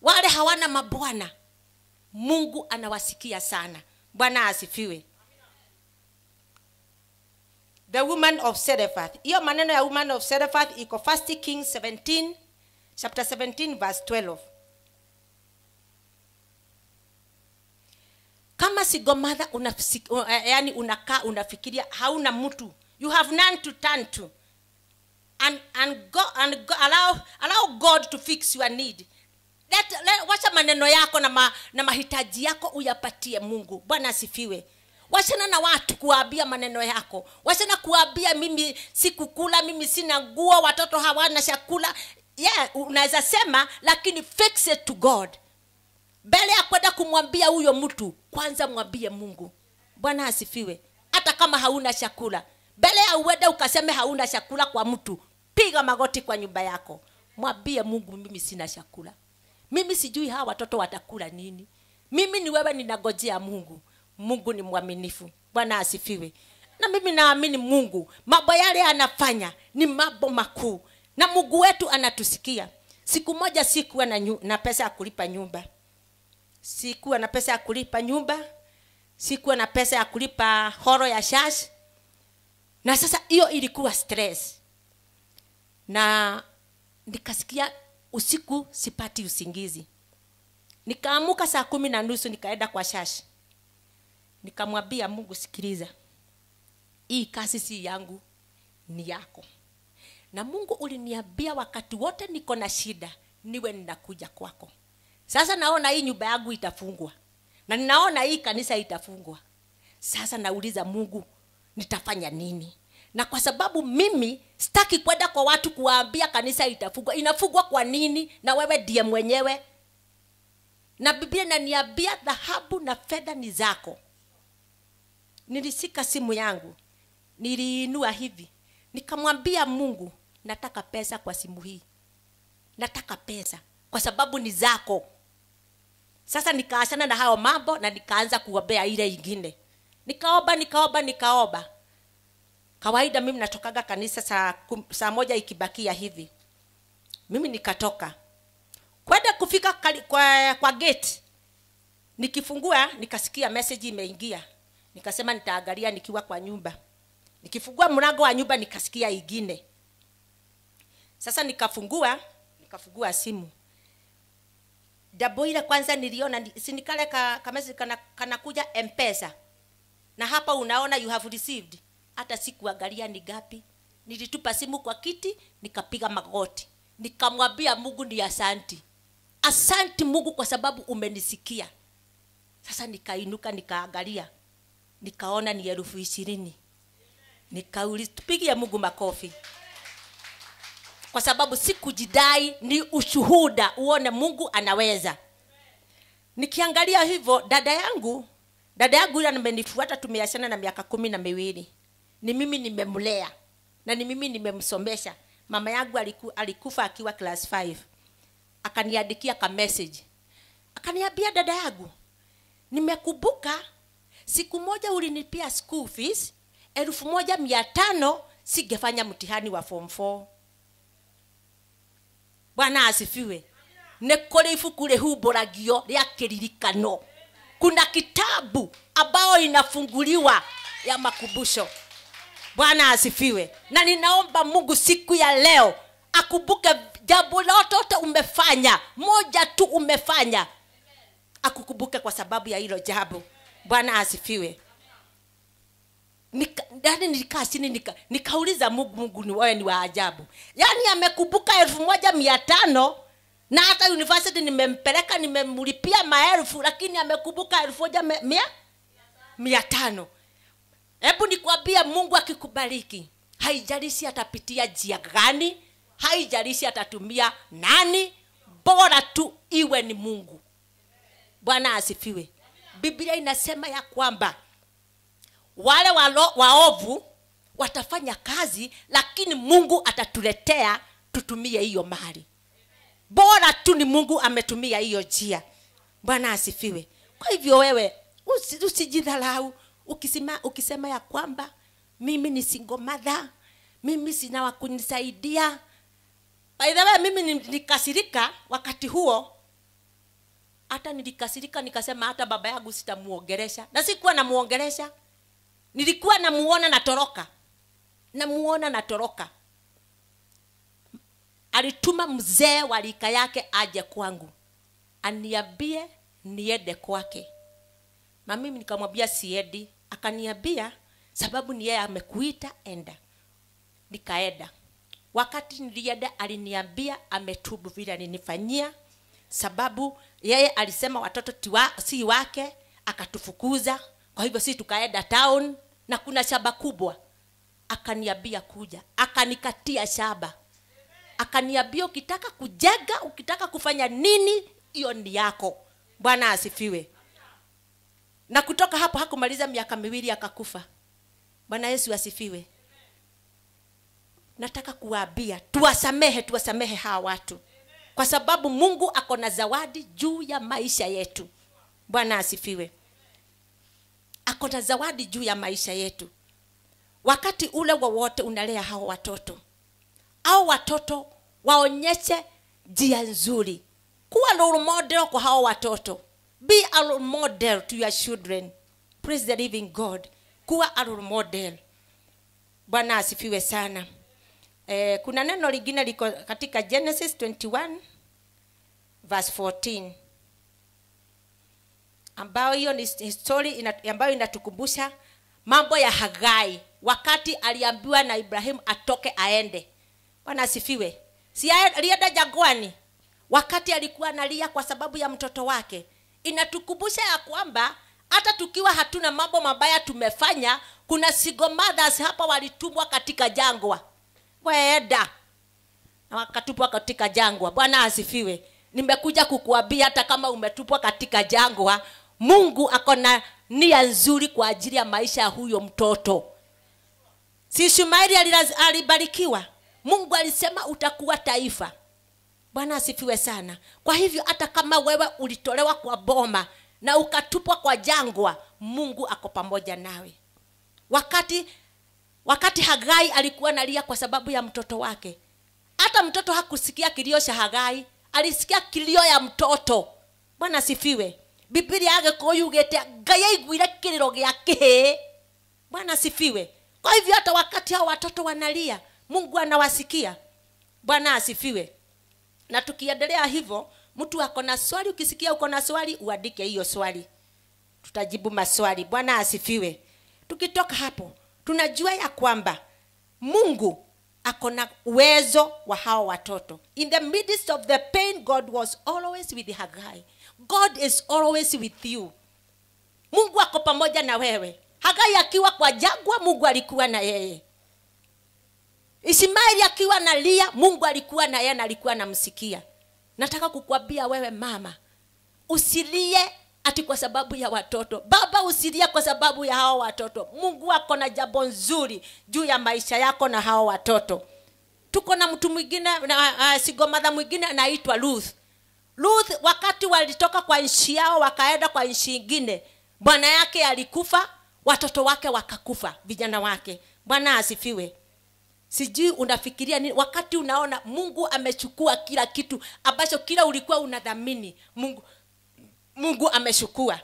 S1: wale hawana mabwana mungu anawasikia sana bwana asifiwe the woman of serefath hiyo maneno ya woman of serefath iko first king 17 chapter 17 verse 12 kama sigomadha una, eh, yani unakaa unafikiria hauna mtu you have none to turn to and, and, go, and go, allow, allow god to fix your need let, let, wacha maneno yako na, ma, na mahitaji yako uyapatie mungu bwana asifiwe wachana na watu kuwaambia maneno yako wachana kuwaambia mimi sikukula mimi sina nguo watoto hawana chakula yeah, unaweza sema lakini fix it to god mbele ya kwenda kumwambia huyo mtu kwanza mwambie mungu bwana asifiwe hata kama hauna chakula mbele ya uende ukaseme hauna chakula kwa mtu piga magoti kwa nyumba yako mwambie mungu mimi sina chakula mimi sijui hawa watoto watakula nini mimi ni wewe ninagojea mungu mungu ni mwaminifu bwana asifiwe na mimi naamini mungu mambo yale anafanya ni mambo makuu na mungu wetu anatusikia siku moja sikuwa na, nyu, na pesa ya kulipa nyumba sikuwa na pesa ya kulipa nyumba sikuwa na pesa ya kulipa horo ya shash na sasa hiyo ilikuwa stress na nikasikia usiku sipati usingizi nikaamuka saa kumi na nusu nikaenda kwa shashi nikamwambia mungu sikiliza hii kazi si yangu ni yako na mungu uliniambia wakati wote niko na shida niwe ninakuja kwako sasa naona hii nyumba yangu itafungwa na ninaona hii kanisa itafungwa sasa nauliza mungu nitafanya nini na kwa sababu mimi sitaki kwenda kwa watu kuwaambia kanisa itafugwa inafugwa kwa nini na wewe ndiye mwenyewe na biblia inaniambia dhahabu na fedha ni zako nilishika simu yangu niliinua hivi nikamwambia mungu nataka pesa kwa simu hii nataka pesa kwa sababu ni zako sasa nikaachana na hayo mambo na nikaanza kuombea ile ingine nikaomba nikaomba nikaomba kawaida mimi natokaga kanisa saa, kum, saa moja ikibakia hivi mimi nikatoka kwenda kufika kali, kwa, kwa gate nikifungua nikasikia message imeingia nikasema nitaangalia nikiwa kwa nyumba nikifungua mlango wa nyumba nikasikia ingine sasa nikafungua nikafungua simu daboila kwanza niliona sinikale ka, kanakuja kana, mpesa na hapa unaona you have received hata sikuangalia ni gapi Nilitupa simu kwa kiti, nikapiga magoti, nikamwambia Mungu ni asanti, asanti Mungu kwa sababu umenisikia. Sasa nikainuka nikaangalia, nikaona ni elfu ishirini. Nikauliza, tupigie Mungu makofi kwa sababu sikujidai, ni ushuhuda, uone Mungu anaweza. Nikiangalia hivyo, dada yangu dada yangu yule amenifuata, tumeachana na miaka kumi na miwili ni mimi nimemlea na ni mimi nimemsomesha mama yangu aliku, alikufa akiwa class 5 akaniandikia ka message akaniambia dada yangu nimekumbuka siku moja ulinipia school fees elfu moja mia tano sigefanya mtihani wa form 4 bwana asifiwe nä kå rä ibuku rä humbåragio rä a kä ririkano kuna kitabu ambayo inafunguliwa ya makumbusho bwana asifiwe na ninaomba mungu siku ya leo akumbuke jambo lotote umefanya moja tu umefanya akukumbuke kwa sababu ya hilo jambo bwana asifiwe yani nilikaa chini nika, nikauliza mungu mungu ni wewe ni wa ajabu yaani amekumbuka elfu moja mia tano na hata university nimempeleka nimemlipia maelfu lakini amekumbuka elfu moja mia mia tano hebu nikwambia mungu akikubariki haijalishi atapitia njia gani haijalishi atatumia nani bora tu iwe ni mungu bwana asifiwe biblia inasema ya kwamba wale walo, waovu watafanya kazi lakini mungu atatuletea tutumie hiyo mahali bora tu ni mungu ametumia hiyo njia bwana asifiwe kwa hivyo wewe usijidharau usi ukisema, ukisema ya kwamba mimi ni single mother, mimi sina wa kunisaidia. By the way, mimi nilikasirika wakati huo, hata nilikasirika nikasema hata baba yangu sitamuongelesha, na sikuwa namuongelesha, nilikuwa namuona natoroka, namuona natoroka. Alituma mzee wa rika yake aje kwangu aniambie niende kwake, na mimi nikamwambia siedi akaniambia sababu ni yeye amekuita enda nikaenda wakati nilienda aliniambia ametubu vile alinifanyia sababu yeye alisema watoto tiwa, si wake akatufukuza kwa hivyo si tukaenda town na kuna shaba kubwa akaniambia kuja akanikatia shaba akaniambia ukitaka kujega ukitaka kufanya nini hiyo ni yako bwana asifiwe na kutoka hapo hakumaliza miaka miwili akakufa bwana yesu asifiwe nataka kuwaambia tuwasamehe tuwasamehe hawa watu kwa sababu mungu ako na zawadi juu ya maisha yetu bwana asifiwe ako na zawadi juu ya maisha yetu wakati ule wowote unalea hao watoto au watoto waonyeshe njia nzuri kuwa role model kwa hao watoto Be a role model to your children. Praise the living God. Kuwa a role model. Bwana asifiwe sana. Eh, kuna neno lingine liko katika Genesis 21 verse 14 ambayo hiyo ni story ina, ambayo inatukumbusha mambo ya Hagai wakati aliambiwa na Ibrahimu atoke aende. Bwana asifiwe. Si alienda jangwani wakati alikuwa analia kwa sababu ya mtoto wake inatukumbusha ya kwamba hata tukiwa hatuna mambo mabaya tumefanya kuna sigomathas hapa walitumwa katika jangwa waenda na wakatupwa katika jangwa bwana asifiwe nimekuja kukuambia hata kama umetupwa katika jangwa mungu akona nia nzuri kwa ajili ya maisha ya huyo mtoto si shumaili alibarikiwa mungu alisema utakuwa taifa bwana asifiwe sana kwa hivyo hata kama wewe ulitolewa kwa boma na ukatupwa kwa jangwa mungu ako pamoja nawe wakati wakati hagai alikuwa nalia kwa sababu ya mtoto wake hata mtoto hakusikia kilio cha hagai alisikia kilio ya mtoto bwana asifiwe bibilia yagĩkorwo yugĩte ngai aiguire kĩrĩro gĩa kĩhĩĩ bwana asifiwe kwa hivyo hata wakati hao watoto wanalia mungu anawasikia bwana asifiwe na tukiendelea hivyo, mtu ako na swali, ukisikia uko na swali uandike hiyo swali, tutajibu maswali. Bwana asifiwe. Tukitoka hapo, tunajua ya kwamba Mungu ako na uwezo wa hawa watoto. In the midst of the pain, God was always with Hagai. God is always with you. Mungu ako pamoja na wewe. Hagai akiwa kwa jangwa, Mungu alikuwa na yeye ismaeli akiwa nalia mungu alikuwa na yeye na alikuwa namsikia nataka kukwambia wewe mama usilie ati kwa sababu ya watoto baba usilie kwa sababu ya hao watoto mungu ako na jambo nzuri juu ya maisha yako na hao watoto tuko na mtu mwingine na, uh, uh sigomadha mwingine anaitwa ruth ruth wakati walitoka kwa nchi yao wakaenda kwa nchi ingine bwana yake alikufa watoto wake wakakufa vijana wake bwana asifiwe sijui unafikiria nini wakati unaona mungu amechukua kila kitu ambacho kila ulikuwa unadhamini mungu mungu ameshukua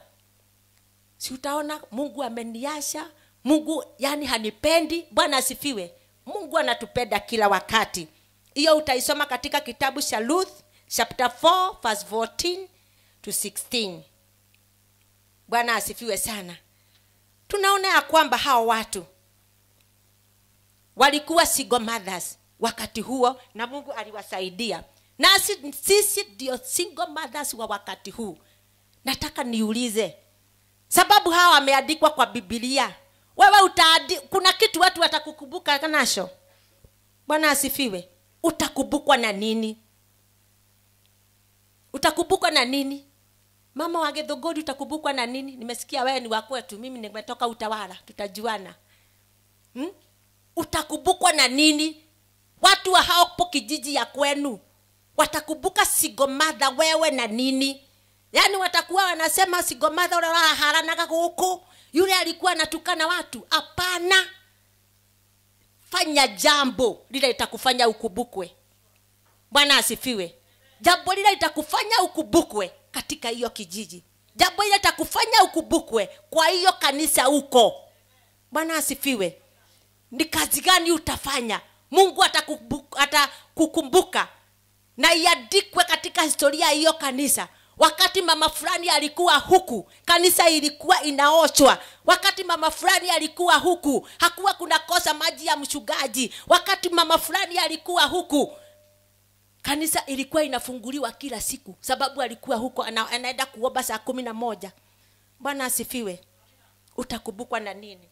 S1: si utaona mungu ameniasha mungu yani hanipendi bwana asifiwe mungu anatupenda kila wakati hiyo utaisoma katika kitabu cha luth chapter 4 verse 14 to 16 bwana asifiwe sana tunaona ya kwamba hao watu walikuwa single mothers wakati huo na mungu aliwasaidia na sisi ndio single mothers wa wakati huu nataka niulize sababu hawa wameandikwa kwa bibilia wewe utaadi, kuna kitu watu watakukumbuka nacho bwana asifiwe utakumbukwa na nini utakumbukwa na nini mama wa gedhogodi utakumbukwa na nini nimesikia wewe ni wakwetu mimi nimetoka utawala tutajuana hmm? utakumbukwa na nini watu wa hapo kijiji ya kwenu watakumbuka sigomadha wewe na nini yaani watakuwa wanasema sigomadha ule waharanaga guku yule alikuwa anatukana watu hapana fanya jambo lile litakufanya ukubukwe bwana asifiwe jambo lile litakufanya ukubukwe katika hiyo kijiji jambo lile litakufanya ukubukwe kwa hiyo kanisa huko bwana asifiwe ni kazi gani utafanya mungu atakukumbuka na iadikwe katika historia hiyo kanisa wakati mama fulani alikuwa huku kanisa ilikuwa inaochwa wakati mama fulani alikuwa huku hakuwa kuna kosa maji ya mshugaji wakati mama fulani alikuwa huku kanisa ilikuwa inafunguliwa kila siku sababu alikuwa huko ana, anaenda kuomba saa kumi na moja bwana asifiwe utakumbukwa na nini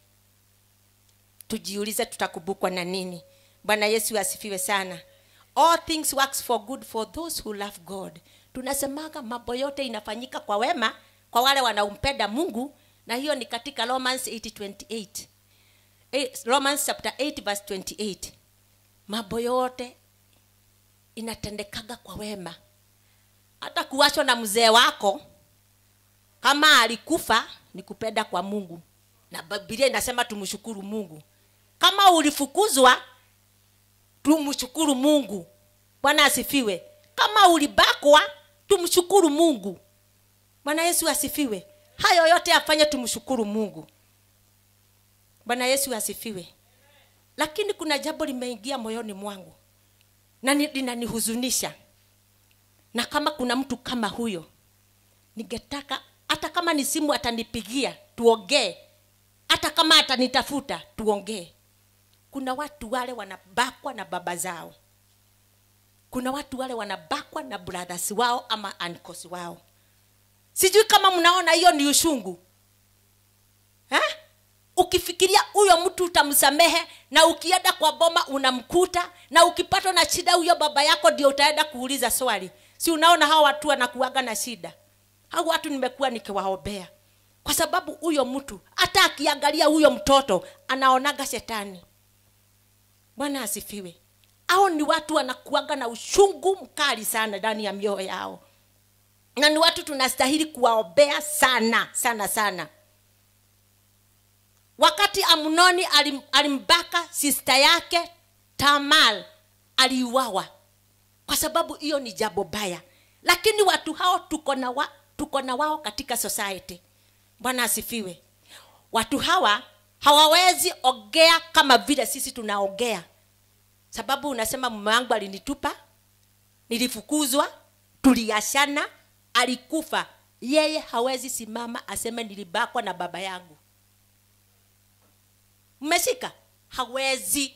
S1: tujiulize tutakumbukwa na nini bwana yesu asifiwe sana all things works for good for those who love god tunasemaga mambo yote inafanyika kwa wema kwa wale wanaompenda mungu na hiyo ni katika romans 828 eh, romans chapter 8 verse 28 mambo yote inatendekaga kwa wema hata kuwachwa na mzee wako kama alikufa ni kupenda kwa mungu na biblia inasema tumshukuru mungu kama ulifukuzwa tumshukuru mungu bwana asifiwe kama ulibakwa tumshukuru mungu bwana yesu asifiwe hayo yote afanye tumshukuru mungu bwana yesu asifiwe lakini kuna jambo limeingia moyoni mwangu na linanihuzunisha na kama kuna mtu kama huyo ningetaka hata kama ni simu atanipigia tuongee hata kama atanitafuta tuongee kuna watu wale wanabakwa na baba zao kuna watu wale wanabakwa na brothers wao ama ankos wao sijui kama mnaona hiyo ni ushungu ha? ukifikiria huyo mtu utamsamehe na ukienda kwa boma unamkuta na ukipatwa na shida huyo baba yako ndio utaenda kuuliza swali si unaona hawa watu wanakuaga na shida hao watu nimekuwa nikiwaombea kwa sababu huyo mtu hata akiangalia huyo mtoto anaonaga shetani Bwana asifiwe. Hao ni watu wanakuaga na ushungu mkali sana ndani ya mioyo yao, na ni watu tunastahili kuwaombea sana sana sana. Wakati Amnoni alim, alimbaka sista yake tamal aliuawa kwa sababu hiyo ni jambo baya, lakini watu hao tuko na, wa, tuko na wao katika society. Bwana asifiwe. Watu hawa hawawezi ogea kama vile sisi tunaogea sababu unasema mume wangu alinitupa nilifukuzwa tuliashana alikufa yeye hawezi simama aseme nilibakwa na baba yangu mmeshika hawezi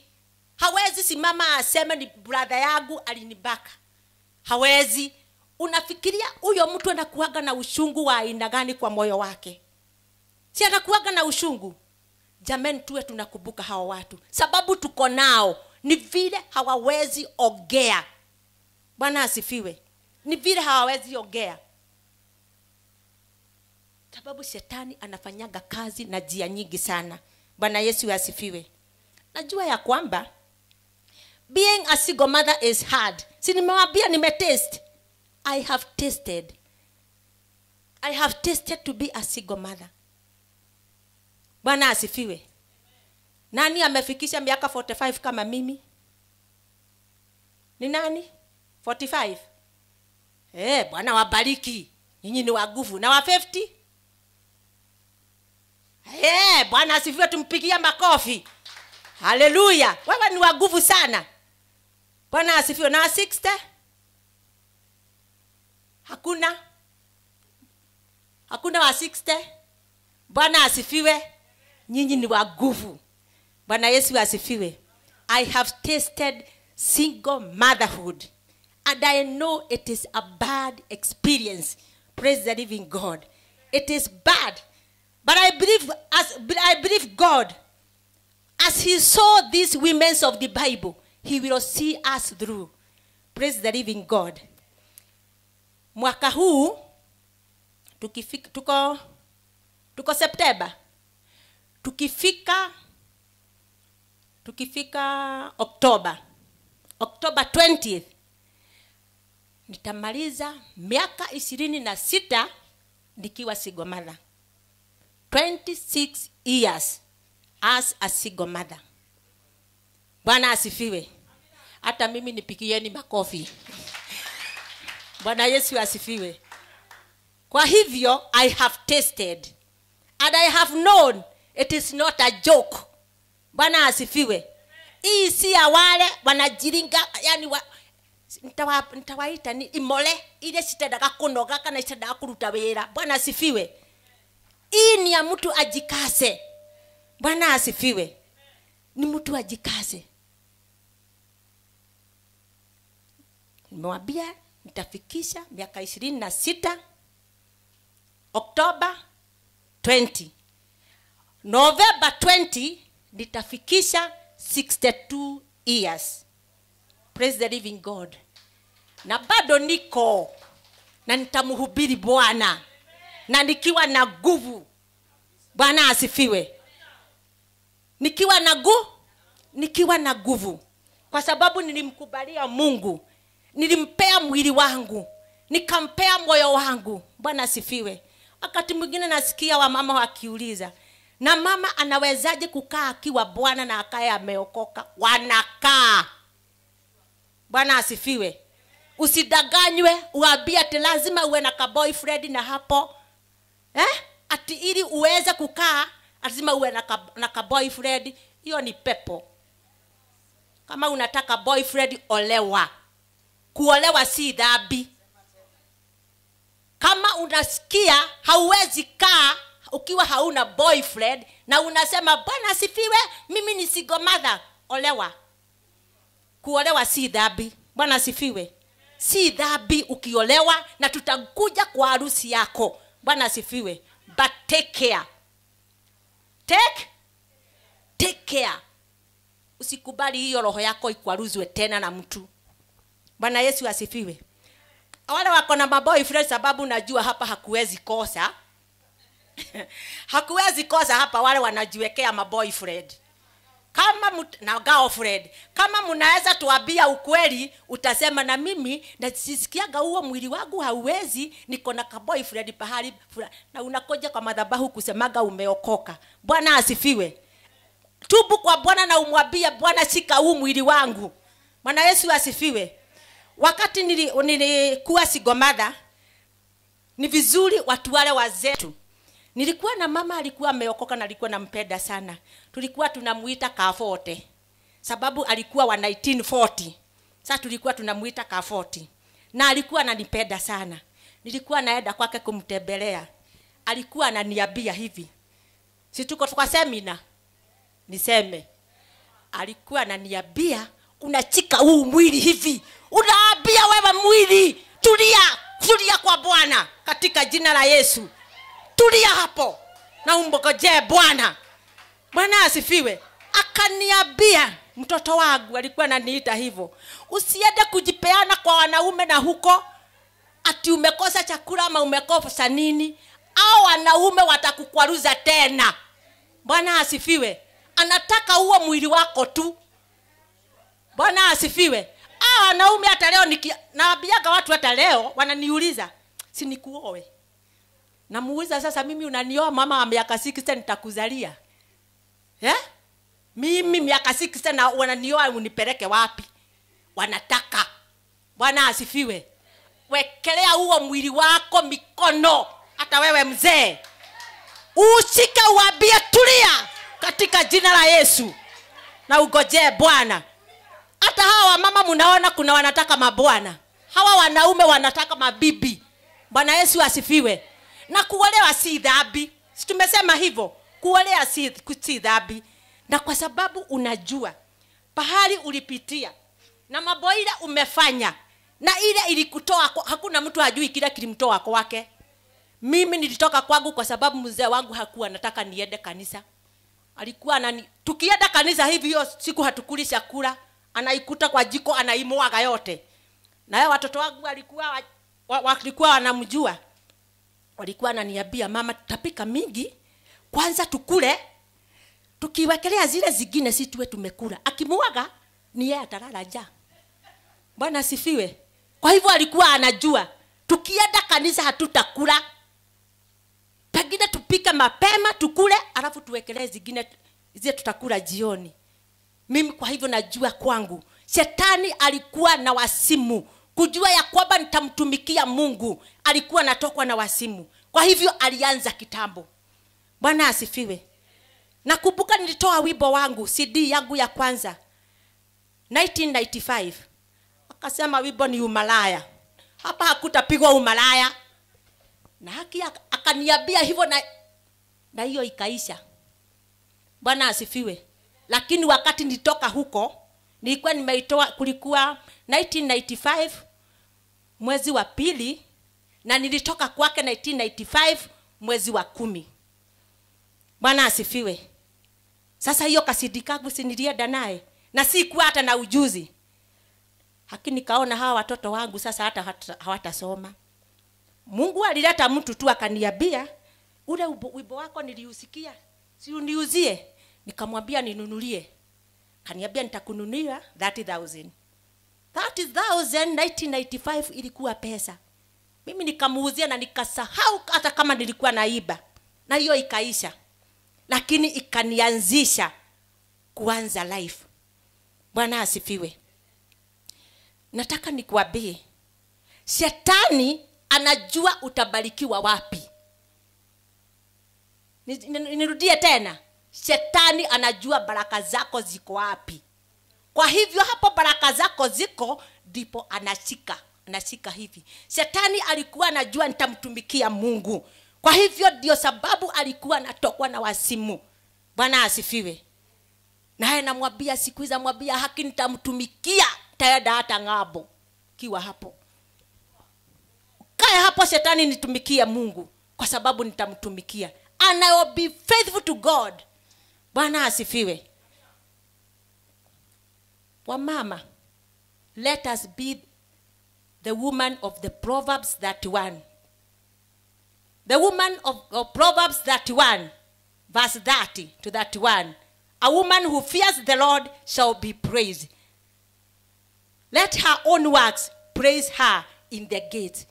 S1: hawezi simama aseme ni bradha yangu alinibaka hawezi unafikiria huyo mtu anakuaga na ushungu wa aina gani kwa moyo wake si anakuaga na ushungu jamani tuwe tunakumbuka hawa watu sababu tuko nao ni vile hawawezi ogea bwana asifiwe ni vile hawawezi ogea sababu shetani anafanyaga kazi na jia nyingi sana bwana yesu asifiwe najua ya kwamba being a single mother is hard si nimewambia nimetest i have tested i have tested to be a single mother bwana asifiwe nani amefikisha miaka 45 kama mimi ni nani 45 e, eh, bwana wabariki nyinyi ni wa nguvu na wa 50 e, eh, bwana asifiwe tumpigia makofi haleluya wewe ni wa nguvu sana bwana asifiwe na 60 hakuna hakuna wa 60 bwana asifiwe nyinyi ni waguvu. Bwana Yesu asifiwe. I have tasted single motherhood and I know it is a bad experience. Praise the living God. It is bad. But I believe as I believe God as he saw these women of the Bible, he will see us through. Praise the living God. Mwaka huu tuko tuko September. tukifika tukifika Oktoba Oktoba 20th nitamaliza miaka ishirini na sita nikiwa sigomada 26 years as a mother Bwana asifiwe. Hata mimi nipikieni makofi. Bwana Yesu asifiwe. Kwa hivyo I have tested and I have known it is not a joke bwana asifiwe hii si ya wale wanajiringa yani wa, nitawa, ni imole ile citendaga kunoga kana citendaga kuruta wira bwana asifiwe hii ni ya mtu ajikase bwana asifiwe ni mtu ajikase nimewambia nitafikisha miaka ishirini na sita oktoba 20 novemba 20 nitafikisha 62 years praise the living god na bado niko na nitamhubiri bwana na nikiwa na nguvu bwana asifiwe nikiwa na gu nikiwa na nguvu kwa sababu nilimkubalia mungu nilimpea mwili wangu nikampea moyo wangu bwana asifiwe wakati mwingine nasikia wamama wakiuliza na mama anawezaje kukaa akiwa bwana na akaye ameokoka wanakaa bwana asifiwe usidanganywe uambie ati lazima uwe na kaboyfriend na hapo eh? ati ili uweze kukaa lazima uwe na, ka, na hiyo ni pepo kama unataka boyfriend olewa kuolewa si dhabi kama unasikia hauwezi kaa ukiwa hauna boyfriend na unasema bwana sifiwe mimi ni single mother olewa kuolewa si dhabi bwana sifiwe si dhabi ukiolewa na tutakuja kwa harusi yako bwana sifiwe but take care take take care usikubali hiyo roho yako ikwaruzwe tena na mtu bwana yesu asifiwe wale wako na maboyfriend sababu najua hapa hakuwezi kosa hakuwezi kosa hapa wale wanajiwekea maboyfriend kama mut, na girlfriend kama mnaweza tuambia ukweli utasema na mimi nasisikiaga huo mwili wangu hauwezi niko na kaboyfriend pahali fula. na unakoja kwa madhabahu kusemaga umeokoka bwana asifiwe tubu kwa bwana na umwambie bwana shika huu mwili wangu mwana yesu asifiwe wakati nilikuwa nili, nili sigomadha ni vizuri watu wale wazetu Nilikuwa na mama alikuwa ameokoka na alikuwa nampenda sana. Tulikuwa tunamuita Kafote sababu alikuwa wa 1940. Sasa tulikuwa tunamuita Kafoti na alikuwa ananipenda sana. Nilikuwa naenda kwake kumtembelea, alikuwa ananiambia hivi, si tuko kwa semina, niseme alikuwa ananiambia unachika huu mwili hivi, unaambia wewe mwili, tulia tulia kwa Bwana katika jina la Yesu tulia hapo na naumbogoje bwana bwana asifiwe akaniambia mtoto wangu alikuwa ananiita hivyo usiende kujipeana kwa wanaume na huko ati umekosa chakula ama umekosa nini au wanaume watakukwaruza tena bwana asifiwe anataka huo mwili wako tu bwana asifiwe a wanaume hata leo naambiaga watu hata leo wananiuliza sinikuoe namuuliza sasa mimi unanioa mama wa miaka 60 nitakuzalia eh? mimi miaka 60 na wananioa unipeleke wapi wanataka bwana asifiwe wekelea huo mwili wako mikono hata wewe mzee ushike uambie tulia katika jina la yesu na ugojee bwana hata hawa wamama mnaona kuna wanataka mabwana hawa wanaume wanataka mabibi bwana yesu asifiwe na kuolewa si dhambi si tumesema hivyo kuolea si, si dhambi na kwa sababu unajua pahali ulipitia na maboira umefanya na ile ilikutoa hakuna mtu hajui kila kilimtoa kwake mimi nilitoka kwangu kwa sababu mzee wangu hakuwa nataka niende kanisa alikuwa anani tukienda kanisa hivi hiyo siku hatukuli chakula anaikuta kwa jiko anaimwaga yote na watoto wangu walikuwa walikuwa wanamjua walikuwa ananiambia mama, tutapika mingi kwanza tukule, tukiwekelea zile zingine si tuwe tumekula. Akimuaga ni yeye atalala njaa. Bwana asifiwe. Kwa hivyo alikuwa anajua tukienda kanisa hatutakula, pengine tupike mapema tukule, alafu tuwekelee zingine zile tutakula jioni. Mimi kwa hivyo najua kwangu shetani alikuwa na wasimu kujua ya kwamba nitamtumikia mungu alikuwa anatokwa na wasimu kwa hivyo alianza kitambo bwana asifiwe nakumbuka nilitoa wibo wangu cd yangu ya kwanza 1995 akasema wibo ni umalaya hapa hakutapigwa umalaya na haki akaniambia hivyo na na hiyo ikaisha bwana asifiwe lakini wakati nitoka huko nilikuwa nimeitoa kulikuwa 1995 mwezi wa pili na nilitoka kwake 1995 mwezi wa kumi. Bwana asifiwe. Sasa hiyo kasidi kangu naye na sikuwa hata na ujuzi, lakini kaona hawa watoto wangu sasa hata hawatasoma. Mungu alileta mtu tu akaniambia, ule wimbo wako niliusikia, si uniuzie. Nikamwambia ninunulie, kaniambia nitakununia 30,000 1995 ilikuwa pesa. Mimi nikamuuzia na nikasahau hata kama nilikuwa naiba, na hiyo ikaisha, lakini ikanianzisha kuanza life. Bwana asifiwe. Nataka nikuambie, shetani anajua utabarikiwa wapi. Nirudie tena, shetani anajua baraka zako ziko wapi kwa hivyo hapo baraka zako ziko, ndipo anashika anashika hivi. Shetani alikuwa anajua nitamtumikia Mungu, kwa hivyo ndio sababu alikuwa anatokwa na wasimu. Bwana asifiwe. Naye namwambia siku hizi, namwambia haki, nitamtumikia taenda hata ng'abo Kiwa hapo kae hapo, shetani, nitumikie Mungu kwa sababu nitamtumikia anayo be faithful to God. Bwana asifiwe mama let us be the woman of the Proverbs 31. The woman of, of Proverbs 31, verse 30 to 31. A woman who fears the Lord shall be praised. Let her own works praise her in the gate.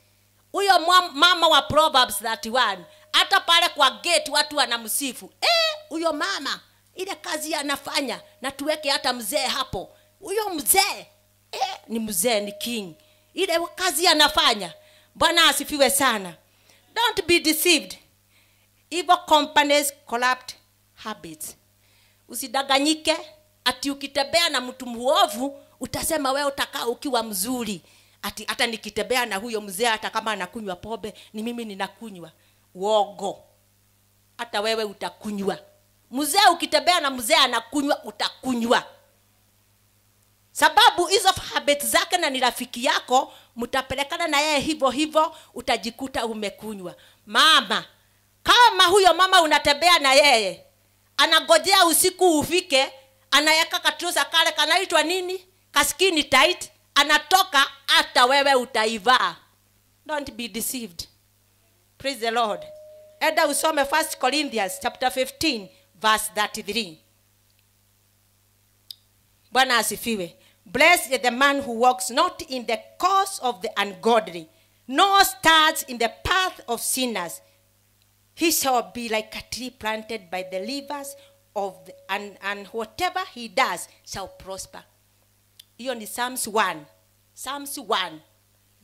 S1: Huyo mama wa Proverbs 31, hata pale kwa gate watu wanamsifu. Eh, huyo mama ile kazi anafanya na hata mzee hapo huyo mzee eh, ni mzee ni king ile kazi anafanya bwana asifiwe sana don't be deceived evil companies corrupt habits usidanganyike ati ukitembea na mtu muovu utasema wewe utakaa ukiwa mzuri ati hata nikitembea na huyo mzee hata kama anakunywa pobe ni mimi ninakunywa wogo hata wewe utakunywa mzee ukitembea na mzee anakunywa utakunywa sababu hizo habit zake na ni rafiki yako mtapelekana na yeye hivyo hivyo utajikuta umekunywa mama kama huyo mama unatembea na yeye anagojea usiku ufike anaweka katuza kale kanaitwa nini kaskini tight anatoka hata wewe utaivaa don't be deceived praise the lord enda usome 1 corinthians chapter 15 verse 33 bwana asifiwe Blessed is the man who walks not in the course of the ungodly, nor starts in the path of sinners. He shall be like a tree planted by the rivers of the, and, and whatever he does shall prosper. You only Psalms 1. Psalms 1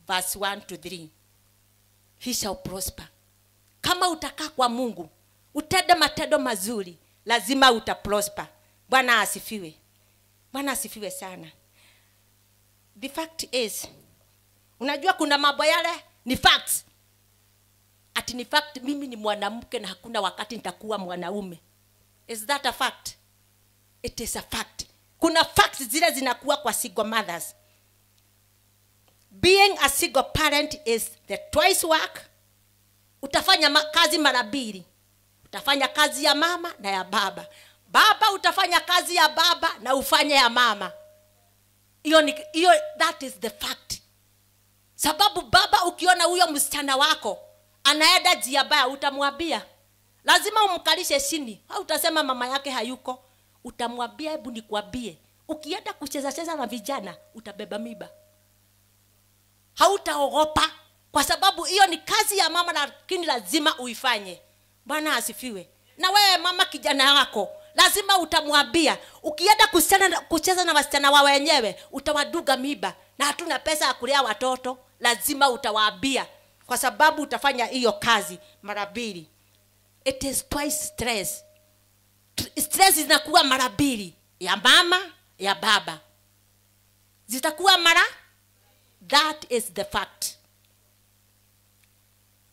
S1: verse 1 to 3. He shall prosper. Kama utakaa kwa Mungu, utenda matendo mazuri, lazima utaprosper. Bwana asifiwe. Bwana asifiwe sana. the fact is unajua kuna mambo yale ni fact ati ni fact mimi ni mwanamke na hakuna wakati nitakuwa mwanaume is that a fact it is a fact kuna facts zile zinakuwa kwa single mothers being a single parent is the twice work utafanya kazi mara mbili utafanya kazi ya mama na ya baba baba utafanya kazi ya baba na ufanye ya mama hiyo hiyo that is the fact sababu baba ukiona huyo msichana wako anaenda jia baya utamwambia lazima umkalishe chini au utasema mama yake hayuko utamwambia hebu nikwambie ukienda kuchezacheza na vijana utabeba miba hautaogopa kwa sababu hiyo ni kazi ya mama lakini lazima uifanye bwana asifiwe na wewe mama kijana wako lazima utamwambia ukienda kucheza na wasichana wa wenyewe utawaduga miba na hatuna pesa ya kulea watoto lazima utawaambia kwa sababu utafanya hiyo kazi mara mbili it is twice stress stress zinakuwa mara mbili ya mama ya baba zitakuwa mara that is the fact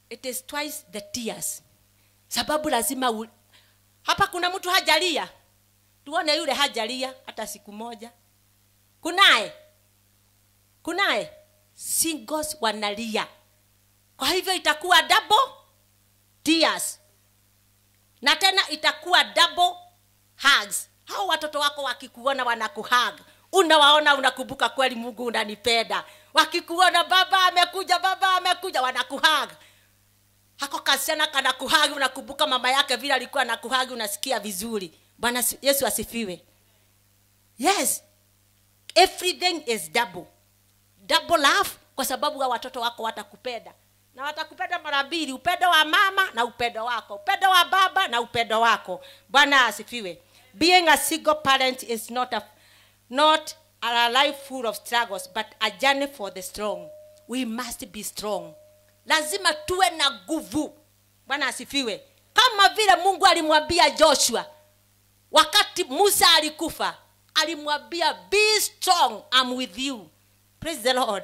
S1: it is twice the tears sababu lazima hapa kuna mtu hajalia tuone yule hajalia hata siku moja kunaye kunaye singles wanalia kwa hivyo itakuwa double tears na tena itakuwa double hugs hao watoto wako wakikuona wanakuhag unawaona unakumbuka kweli mungu unanipenda wakikuona baba amekuja baba amekuja wanakuhaga hako kasiana kana kuhagi unakumbuka mama yake vile alikuwa na kuhagi unasikia vizuri bwana yesu asifiwe yes everything is double double love kwa sababu wa watoto wako watakupenda na watakupenda mara mbili upendo wa mama na upendo wako upendo wa baba na upendo wako bwana asifiwe being a single parent is not a, not a life full of struggles but a journey for the strong we must be strong lazima tuwe na nguvu bwana asifiwe kama vile mungu alimwambia joshua wakati musa alikufa alimwambia be strong I'm with you praise the lord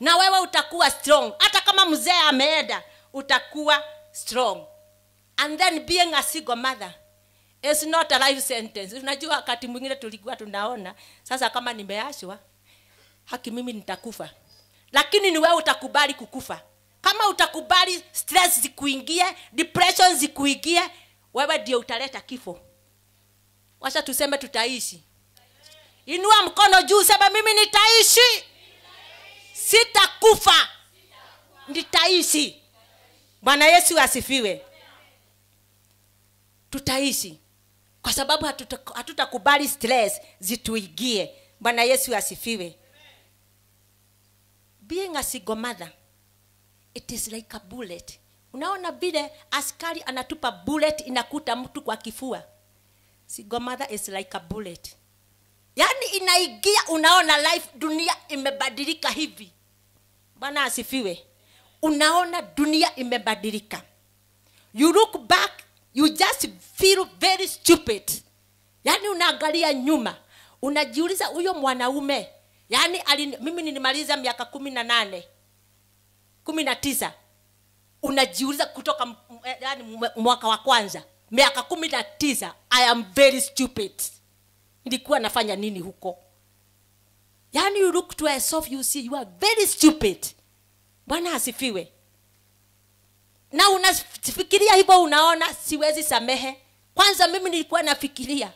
S1: na wewe utakuwa strong hata kama mzee ameenda utakuwa strong and then being a single mother is not a life sentence unajua wakati mwingine tulikuwa tunaona sasa kama nimeashwa haki mimi nitakufa lakini ni wewe utakubali kukufa kama utakubali stress zikuingie depression zikuingie wewe ndio utaleta kifo wacha tuseme tutaishi inua mkono juu sema mimi nitaishi, sitakufa nitaishi bwana yesu asifiwe tutaishi kwa sababu hatutakubali hatuta stress zituigie bwana yesu asifiwe being a single mother it is like a bullet unaona vile askari anatupa bullet inakuta mtu kwa kifua sigomadha is like a bullet yaani inaingia unaona life dunia imebadilika hivi bwana asifiwe unaona dunia imebadilika you look back you just feel very stupid yaani unaangalia nyuma unajiuliza huyo mwanaume yaani mimi nilimaliza miaka kumi na nane kumi na tisa unajiuliza kutoka eh, yani mwaka wa kwanza miaka kumi na tisa i am very stupid nilikuwa nafanya nini huko yani you look to yourself you see you are very stupid bwana asifiwe na unafikiria hivyo unaona siwezi samehe kwanza mimi nilikuwa nafikiria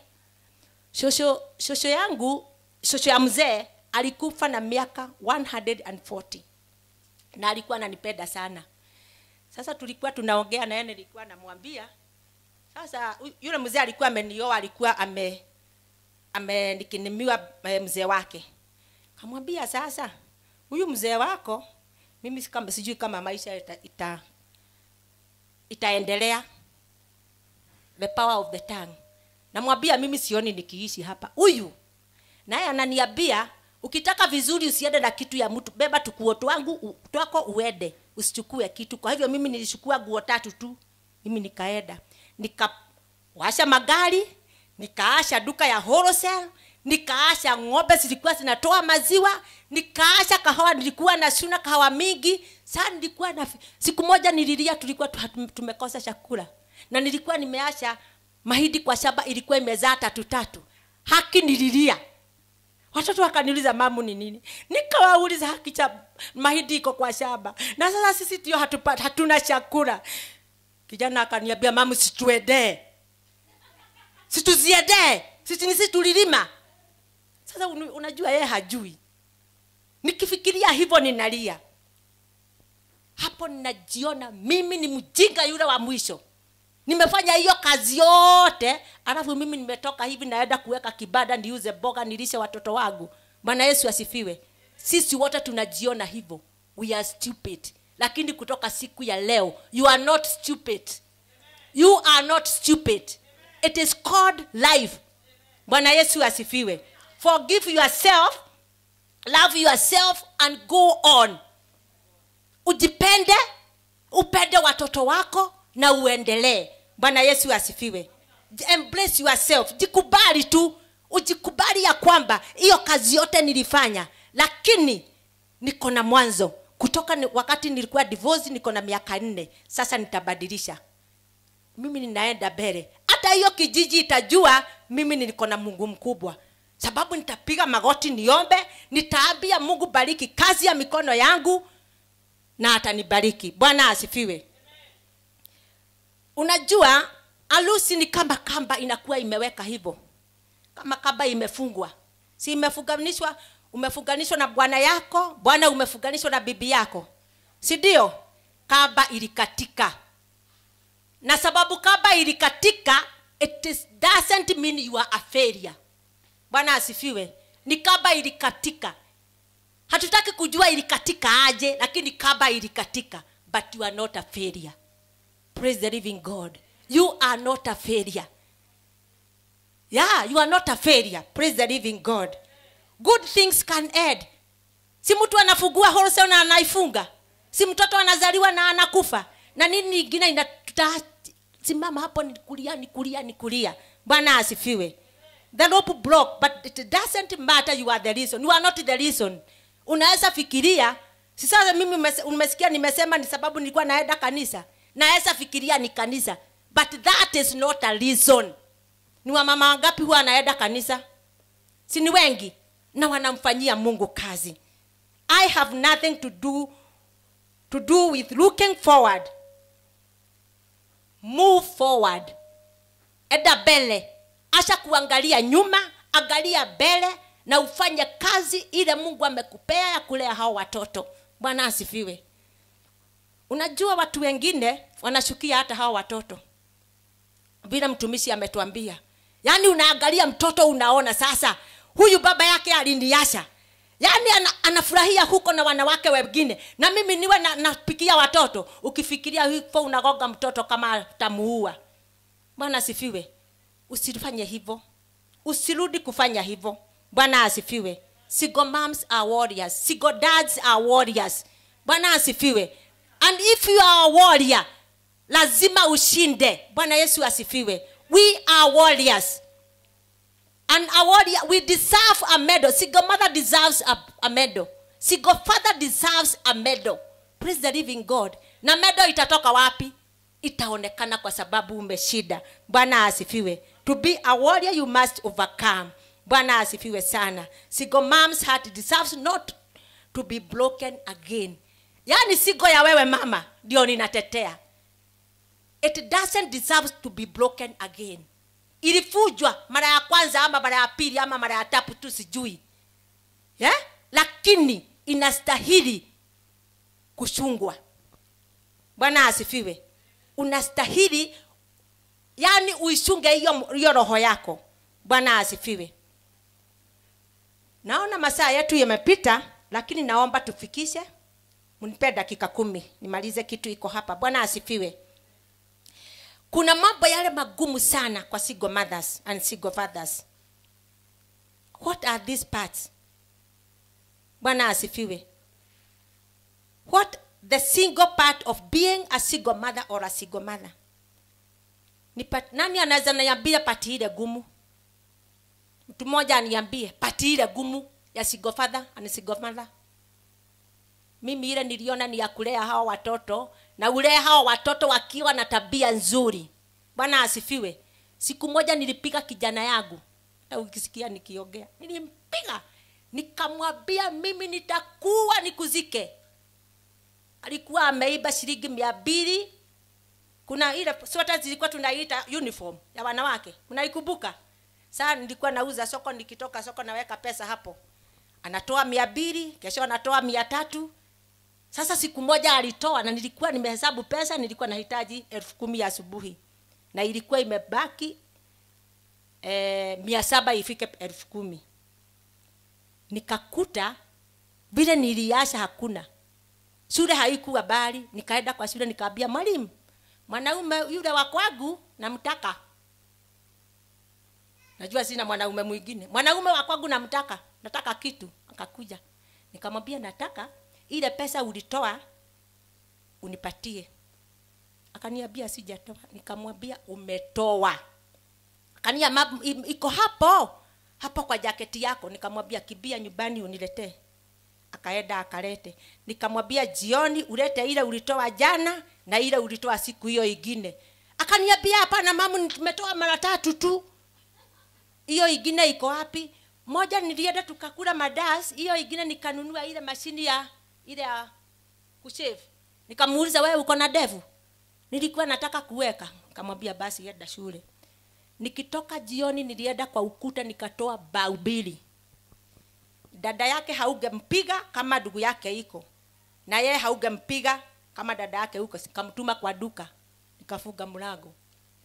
S1: shosho shosho yangu shosho ya mzee alikufa na miaka 140 na alikuwa ananipenda sana. Sasa tulikuwa tunaongea na yeye, nilikuwa namwambia sasa, yule mzee alikuwa amenioa, alikuwa ame amenikinimiwa eh, mzee wake. Kamwambia sasa, huyu mzee wako mimi sikamba sijui kama maisha ita, ita itaendelea. The power of the tongue. Namwambia mimi sioni nikiishi hapa. Huyu naye ananiambia ukitaka vizuri usiende na kitu ya mtu beba tukuo twangu twako uende usichukue kitu kwa hivyo mimi nilichukua nguo tatu tu mimi nikaenda nikawasha magari nikaasha duka ya horosel nikaasha ng'ombe zilikuwa zinatoa maziwa nikaasha kahawa nilikuwa na shuna kahawa mingi saa nilikuwa na siku moja nililia tulikuwa tumekosa chakula na nilikuwa nimeasha mahidi kwa shaba ilikuwa imezaa tatu tatu haki nililia Watoto wakaniuliza mamu ni nini, nikawauliza haki cha iko kwa shamba na sasa sisi tio hatuna chakula. Kijana akaniambia mamu, situedee, situziedee, sisi ni tulilima. Sasa unajua yeye hajui. Nikifikiria hivyo ninalia hapo, ninajiona mimi ni mjinga yule wa mwisho nimefanya hiyo kazi yote alafu mimi nimetoka hivi naenda kuweka kibada niuze boga nilishe watoto wangu bwana yesu asifiwe sisi wote tunajiona hivyo we are stupid lakini kutoka siku ya leo you are not stupid you are not stupid it is called life bwana yesu asifiwe forgive yourself love yourself and go on ujipende upende watoto wako na uendelee Bwana Yesu asifiwe. Embrace yourself, jikubali tu, ujikubali ya kwamba hiyo kazi yote nilifanya, lakini niko na mwanzo kutoka wakati nilikuwa divorce, niko na miaka nne sasa, nitabadilisha mimi, ninaenda mbele. Hata hiyo kijiji itajua mimi niko na Mungu mkubwa, sababu nitapiga magoti niombe, nitaambia Mungu bariki kazi ya mikono yangu na atanibariki. Bwana asifiwe unajua harusi ni kamba kamba inakuwa imeweka hivyo kama kamba imefungwa si imefunganishwa umefunganishwa na bwana yako bwana umefunganishwa na bibi yako si ndio kamba ilikatika na sababu kamba ilikatika it is, doesn't mean you are a failure bwana asifiwe ni kamba ilikatika hatutaki kujua ilikatika aje lakini kamba ilikatika but you are not a failure Praise the living God. You are not a failure. Yeah, you are not a failure. Praise the living God. Good things can add. Si mtu anafugua horse na anaifunga. Si mtoto anazaliwa na anakufa. Na nini nyingine inatasimama hapo ni kulia ni kulia ni kulia. Bwana asifiwe. The rope broke but it doesn't matter you are the reason. You are not the reason. Unaweza fikiria si sasa mimi umesikia nimesema ni sababu nilikuwa naenda kanisa naweza fikiria ni kanisa but that is not a reason ni wamama wangapi huwa anaenda kanisa si ni wengi na wanamfanyia mungu kazi i have nothing to do to do with looking forward move forward eda mbele acha kuangalia nyuma angalia mbele na ufanye kazi ile mungu amekupea ya kulea hao watoto bwana asifiwe unajua watu wengine wanashukia hata hao watoto vile mtumishi ametuambia yaani unaangalia mtoto unaona sasa huyu baba yake aliniasha yaani ana, anafurahia huko na wanawake wengine na mimi niwe na, napikia watoto ukifikiria hivo unagoga mtoto kama tamuua bwana asifiwe usifanye hivyo usirudi kufanya hivyo bwana asifiwe single moms are warriors single dads are warriors bwana asifiwe and if you are a warrior lazima ushinde bwana yesu asifiwe we are warriors and a warrior we deserve a medal single mother deserves a, a medal single father deserves a medal praise the living god na medal itatoka wapi itaonekana kwa sababu umeshida bwana asifiwe to be a warrior you must overcome bwana asifiwe sana single mom's heart deserves not to be broken again yaani sigo ya wewe mama ndio ninatetea it doesn't deserve to be broken again ilifujwa mara ya kwanza ama mara ya pili ama mara ya tatu tu sijui yeah? lakini inastahili kushungwa bwana asifiwe unastahili yani uishunge hiyo roho yako bwana asifiwe naona masaa yetu yamepita lakini naomba tufikishe mnipe dakika kumi nimalize kitu iko hapa bwana asifiwe kuna mambo yale magumu sana kwa single mothers and single fathers what are these parts bwana asifiwe what the single part of being a single mother or a single mother ni pat, nani anaweza niambia pati ile gumu mtu mmoja aniambie pati ile gumu ya single father and single mother mimi ile niliona ni ya kulea hawa watoto na ule hawa watoto wakiwa na tabia nzuri bwana asifiwe siku moja nilipiga kijana yangu hata ukisikia nikiongea nilimpiga nikamwambia mimi nitakuwa nikuzike alikuwa ameiba shilingi mia mbili kuna ile sweta zilikuwa tunaita uniform ya wanawake mnaikumbuka saa nilikuwa nauza soko nikitoka soko naweka pesa hapo anatoa mia mbili kesho anatoa mia tatu sasa siku moja alitoa na nilikuwa nimehesabu pesa, nilikuwa nahitaji elfu kumi asubuhi na ilikuwa imebaki e, mia saba ifike elfu kumi nikakuta vile niliasha hakuna shule haikuwa bali nikaenda kwa shule nikaambia mwalimu mwanaume yule wa kwagu namtaka najua sina mwanaume mwingine mwanaume wa kwagu namtaka nataka kitu akakuja nikamwambia nataka ile pesa ulitoa unipatie. Akaniambia sijatoa, nikamwambia umetoa. Akania iko hapo hapo kwa jaketi yako. Nikamwambia kibia nyumbani uniletee. Akaenda akalete. Nikamwambia jioni ulete ile ulitoa jana na ile ulitoa siku hiyo ingine. Akaniambia hapana, mamu, nimetoa mara tatu tu. Hiyo ingine iko wapi? Moja nilienda tukakula madas, hiyo ingine nikanunua ile mashini ya ile ya kushave nikamuuliza wewe uko na devu nilikuwa nataka kuweka nikamwambia basi yenda shule nikitoka jioni nilienda kwa ukuta nikatoa bau mbili dada yake haugempiga kama ndugu yake iko na yeye haugempiga kama dada yake uko kamtuma kwa duka nikafuga mlango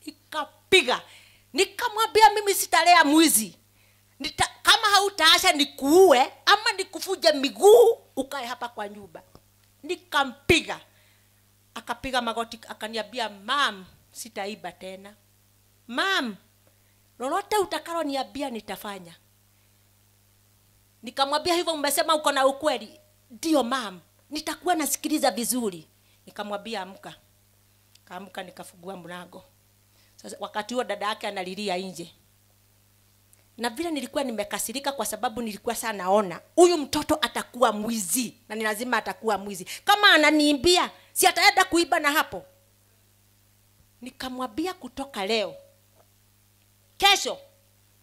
S1: nikapiga nikamwambia mimi sitalea mwizi Nita, kama hautaasha nikuue ama nikuvuje miguu ukae hapa kwa nyumba nikampiga akapiga magoti akaniambia mam sitaiba tena mam lolote utakaloniambia nitafanya nikamwambia hivyo umesema uko na ukweli ndio mam nitakuwa nasikiliza vizuri nikamwambia amka kaamka nikafugua mlango sasa wakati huo dada yake analilia nje na vile nilikuwa nimekasirika kwa sababu nilikuwa sana naona huyu mtoto atakuwa mwizi na ni lazima atakuwa mwizi kama ananiimbia si ataenda kuiba na hapo nikamwambia kutoka leo kesho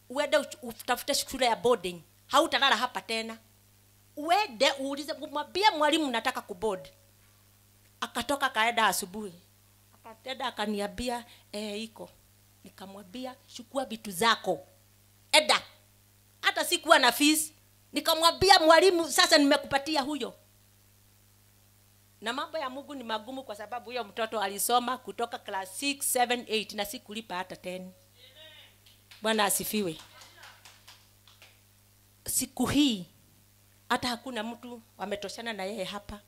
S1: uende utafute shule ya boarding hautalala hapa tena uende uulize mwambie mwalimu nataka kubod akatoka akaenda asubuhi akatenda akaniambia e, iko nikamwambia chukua vitu zako eda hata sikuwa na fees nikamwambia mwalimu sasa nimekupatia huyo na mambo ya mungu ni magumu kwa sababu huyo mtoto alisoma kutoka class 6 7 8 na sikulipa hata 10 bwana asifiwe siku hii hata hakuna mtu ametoshana na yeye hapa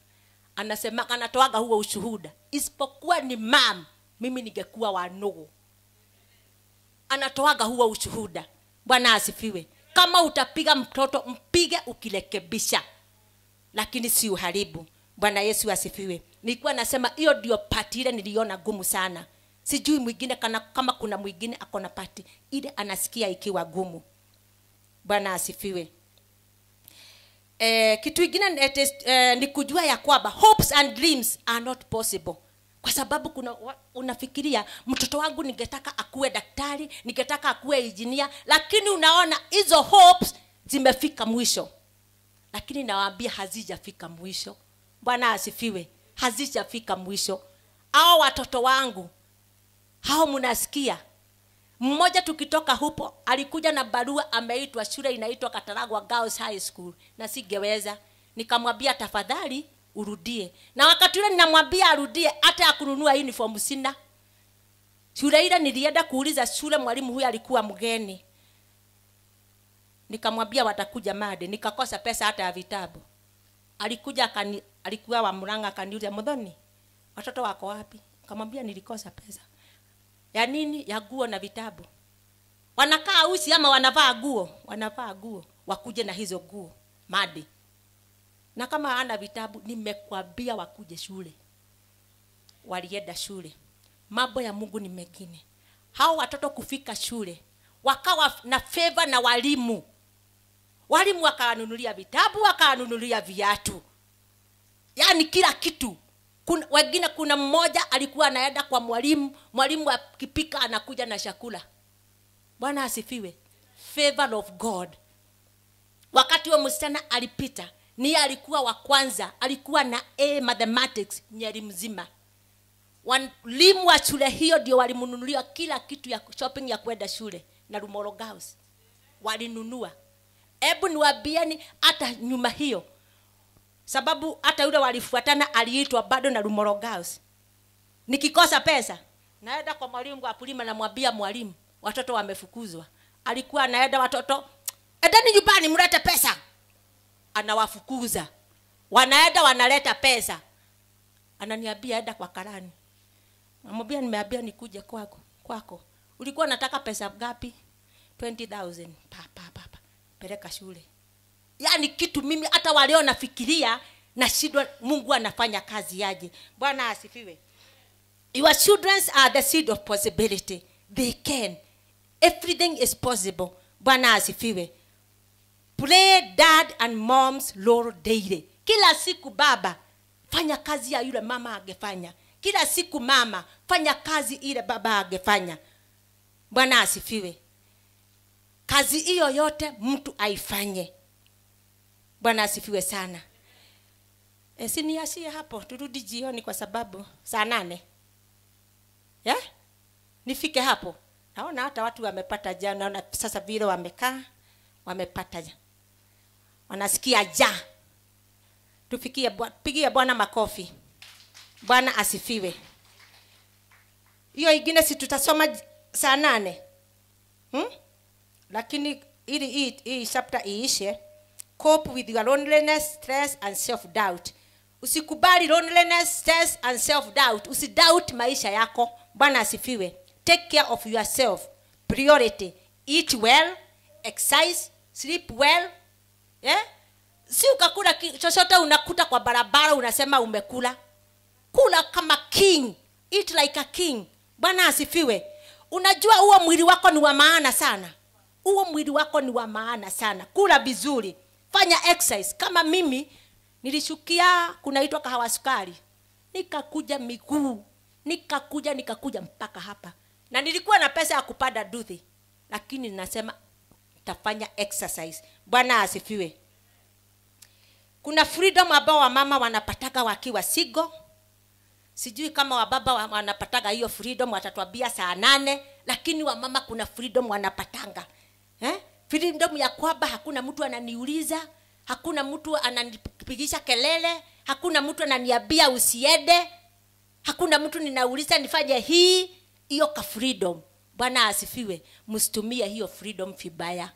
S1: anasema anatoaga huo ushuhuda isipokuwa ni mam mimi ningekuwa wanugu anatoaga huo ushuhuda Bwana asifiwe. Kama utapiga mtoto mpige ukirekebisha, lakini si uharibu. Bwana Yesu asifiwe. Nilikuwa nasema hiyo ndio pati ile niliona gumu sana. Sijui mwingine kana, kama kuna mwingine akona pati ile anasikia ikiwa gumu. Bwana asifiwe. Eh, kitu kingine eh, ni kujua ya kwamba hopes and dreams are not possible kwa sababu kuna unafikiria mtoto wangu ningetaka akuwe daktari ningetaka akuwe injinia lakini unaona hizo hopes zimefika mwisho lakini nawaambia hazijafika mwisho bwana asifiwe hazijafika mwisho hao watoto wangu hao mnasikia mmoja tukitoka hupo alikuja na barua ameitwa shule inaitwa kataragwa girls high school na singeweza nikamwambia tafadhali urudie na wakati ule ninamwambia arudie hata akununua uniform sina shule ile nilienda kuuliza shule mwalimu huyu alikuwa mgeni nikamwambia watakuja made nikakosa pesa hata ya vitabu alikuja akani, alikuwa wa mlanga akaniuliza mdhoni watoto wako wapi nikamwambia nilikosa pesa ya nini ya guo na vitabu wanakaa usi ama wanavaa guo wanavaa guo wakuje na hizo guo madi na kama ana vitabu, nimekwambia wakuje shule. Walienda shule, mambo ya Mungu ni mengine. Hao watoto kufika shule wakawa na feva na walimu, walimu wakawanunulia vitabu, wakawanunulia viatu, yaani kila kitu kuna, wengine kuna mmoja alikuwa anaenda kwa mwalimu, mwalimu akipika anakuja na chakula. Bwana asifiwe, favor of God. Wakati huo msichana alipita ni alikuwa wa kwanza alikuwa na a mathematics nyeri mzima walimu wa shule hiyo ndio walimnunulia kila kitu ya shopping ya kwenda shule na Rumoro Girls walinunua. Hebu niwaambieni, hata nyuma hiyo, sababu hata yule walifuatana aliitwa bado na Rumoro Girls. Nikikosa pesa naenda kwa mwalimu wa Pulima, namwambia mwalimu, watoto wamefukuzwa. Alikuwa anaenda watoto, endeni nyumbani mlete pesa, anawafukuza wanaenda wanaleta pesa ananiambia enda kwa karani namwambia nimeambia nikuje kwako kwako ulikuwa nataka pesa ngapi 20000 pa pa pa, pa. peleka shule yaani kitu mimi hata waleo nafikiria nashindwa mungu anafanya kazi yaje bwana asifiwe your children are the seed of possibility they can everything is possible bwana asifiwe Pray dad and mom's role daily. Kila siku baba, fanya kazi ya yule mama agefanya. Kila siku mama, fanya kazi ile baba agefanya. Bwana asifiwe. Kazi hiyo yote mtu aifanye. Bwana asifiwe sana. E, eh, siniashie hapo, turudi jioni kwa sababu saa nane yeah? Nifike hapo. Naona hata watu wamepata jana, naona sasa vile wamekaa wamepata jana wanasikia ja tufikie pigie bwana makofi bwana asifiwe hiyo ingine si tutasoma saa nane hmm? lakini ili hii, hii chapter iishe cope with your loneliness stress and self doubt usikubali loneliness stress and self doubt usidoubt maisha yako bwana asifiwe take care of yourself priority eat well exercise sleep well eh? si ukakula chochote unakuta kwa barabara unasema umekula kula kama king eat like a king bwana asifiwe unajua huo mwili wako ni wa maana sana huo mwili wako ni wa maana sana kula vizuri fanya exercise kama mimi nilishukia kunaitwa kahawa sukari nikakuja miguu nikakuja nikakuja mpaka hapa na nilikuwa na pesa ya kupanda duthi lakini nasema tafanya exercise Bwana asifiwe. Kuna freedom ambao wamama wanapataga wakiwa sigo sijui kama wababa wanapataga hiyo freedom watatwambia saa nane lakini wamama kuna freedom wanapatanga eh? freedom ya kwamba hakuna mtu ananiuliza hakuna mtu ananipigisha kelele hakuna mtu ananiambia usiende hakuna mtu ninauliza nifanye hii hiyo ka freedom bwana asifiwe msitumie hiyo freedom vibaya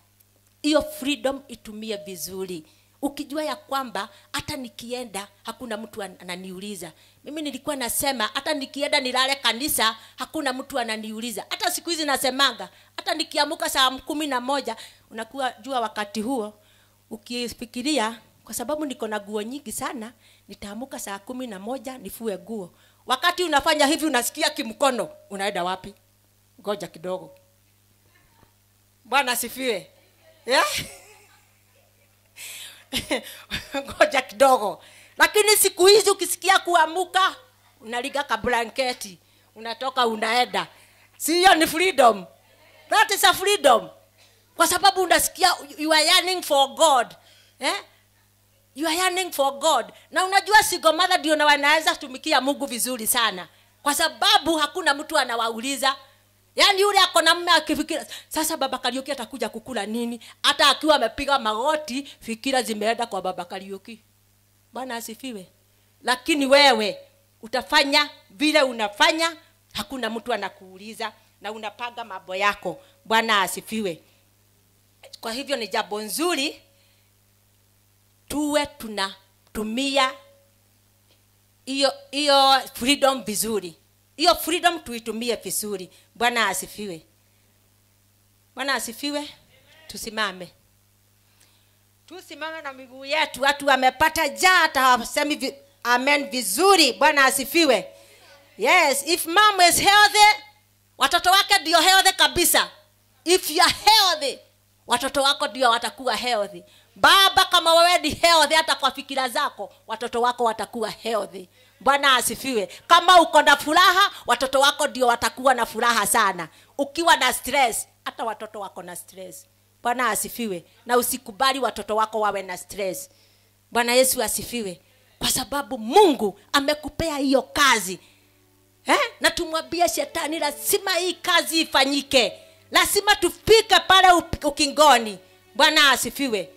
S1: hiyo freedom itumie vizuri ukijua ya kwamba hata nikienda hakuna mtu ananiuliza mimi nilikuwa nasema hata nikienda nilale kanisa hakuna mtu ananiuliza hata siku hizi nasemanga hata nikiamuka saa kumi na moja unakuwa jua wakati huo ukifikiria kwa sababu niko na guo nyingi sana nitaamuka saa kumi na moja nifue guo wakati unafanya hivi unasikia kimkono unaenda wapi ngoja kidogo bwana asifiwe Eh? ngoja kidogo lakini siku hizi ukisikia kuamuka unaliga kablanketi unatoka unaenda siyo ni freedom that is a freedom kwa sababu unasikia you are yearning for god eh? you are yearning for god na unajua single mother ndio wanaweza tumikia mungu vizuri sana kwa sababu hakuna mtu anawauliza yaani yule ako na mme akifikira sasa baba Kariuki atakuja kukula nini, hata akiwa amepiga magoti, fikira zimeenda kwa baba Kariuki. Bwana asifiwe. Lakini wewe utafanya vile unafanya, hakuna mtu anakuuliza na unapanga mambo yako. Bwana asifiwe. Kwa hivyo ni jambo nzuri tuwe tunatumia hiyo hiyo freedom vizuri hiyo freedom tuitumie vizuri. Bwana asifiwe. Bwana asifiwe. Tusimame, tusimame na miguu yetu. Watu wamepata jaa, hata hawasemi vi, amen vizuri. Bwana asifiwe. Yes, if mom is healthy, watoto wake ndio healthy kabisa. If you are healthy, watoto wako ndio watakuwa healthy. Baba, kama wewe ni healthy hata kwa fikira zako, watoto wako watakuwa healthy bwana asifiwe kama uko na furaha watoto wako ndio watakuwa na furaha sana ukiwa na stress hata watoto wako na stress bwana asifiwe na usikubali watoto wako wawe na stress bwana yesu asifiwe kwa sababu mungu amekupea hiyo kazi eh? na tumwambie shetani lazima hii kazi ifanyike lazima tufike pale ukingoni bwana asifiwe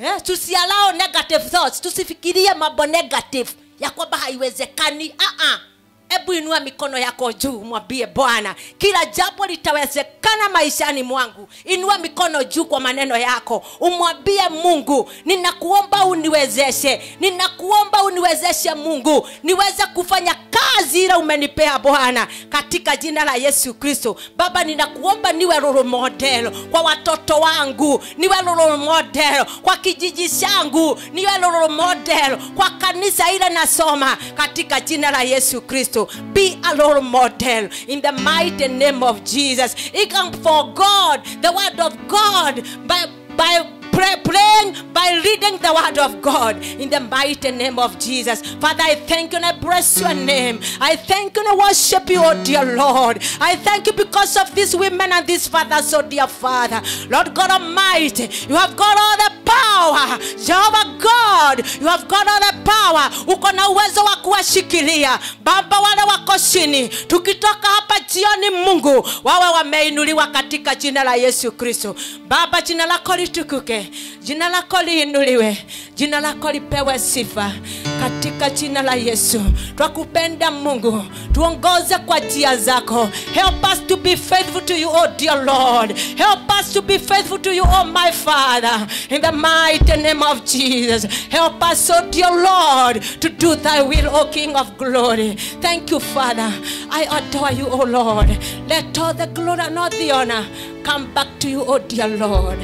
S1: eh? tusialao negative thoughts tusifikirie mambo negative ya kwamba haiwezekani uh-uh hebu inua mikono yako juu mwambie bwana kila jambo litawezekana maishani mwangu inua mikono juu kwa maneno yako umwambie mungu ninakuomba uniwezeshe ninakuomba uniwezeshe mungu niweze kufanya kazi ile umenipea bwana katika jina la yesu kristo baba ninakuomba niwe role model kwa watoto wangu niwe role model kwa kijiji changu niwe role model kwa kanisa ile nasoma katika jina la yesu kristo Be a role model in the mighty name of Jesus. It can for God, the word of God, by by pray, praying by reading the word of God in the mighty name of Jesus. Father, I thank you and I bless your name. I thank you and I worship you, oh dear Lord. I thank you because of these women and these fathers, oh dear Father. Lord God Almighty, you have got all the power. Jehovah God, you have got all the power. Uko na uwezo wa kuwashikilia Baba wale wako chini. Tukitoka hapa jioni, Mungu wawe wameinuliwa katika jina la Yesu Kristo. Baba, jina lako litukuke jina lako liinuliwe, jina lako lipewe sifa katika jina la Yesu. Twakupenda Mungu, tuongoze kwa njia zako. Help us to be faithful to you, oh dear Lord. Help us to be faithful to you, oh my Father. In the mighty name of Jesus, help us, oh dear Lord, to do thy will, oh King of glory. Thank you, Father. I adore you, oh Lord. Let all the glory and all the honor come back to you, oh dear Lord.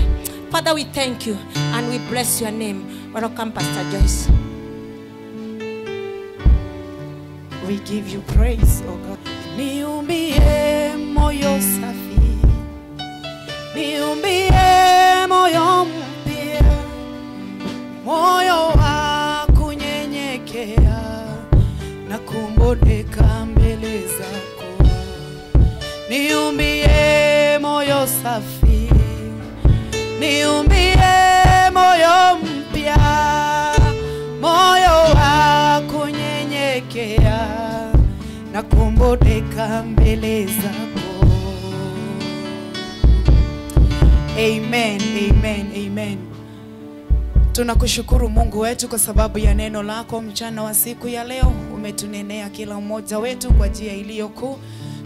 S1: Father, we thank you and we bless your name. Welcome, Pastor Joyce. We give you praise, oh God. Niumbie moyo safi, niumbie moyo mpya, moyo wa kunyenyekea na kumbodeka mbele zako. Niumbie moyo safi niumbie moyo mpya, moyo wa kunyenyekea na kumbodeka mbele zako. Amen, amen, amen. Tunakushukuru Mungu wetu kwa sababu ya neno lako mchana wa siku ya leo. Umetunenea kila mmoja wetu kwa njia iliyo kuu.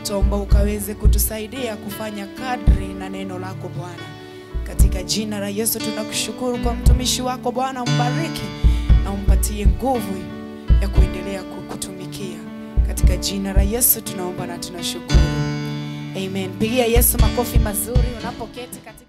S1: Tuomba ukaweze kutusaidia kufanya kadri na neno lako Bwana katika jina la Yesu tunakushukuru kwa mtumishi wako Bwana, mbariki na umpatie nguvu ya kuendelea kukutumikia. Katika jina la Yesu tunaomba na tunashukuru. Amen. Pigia Yesu makofi mazuri unapoketi katika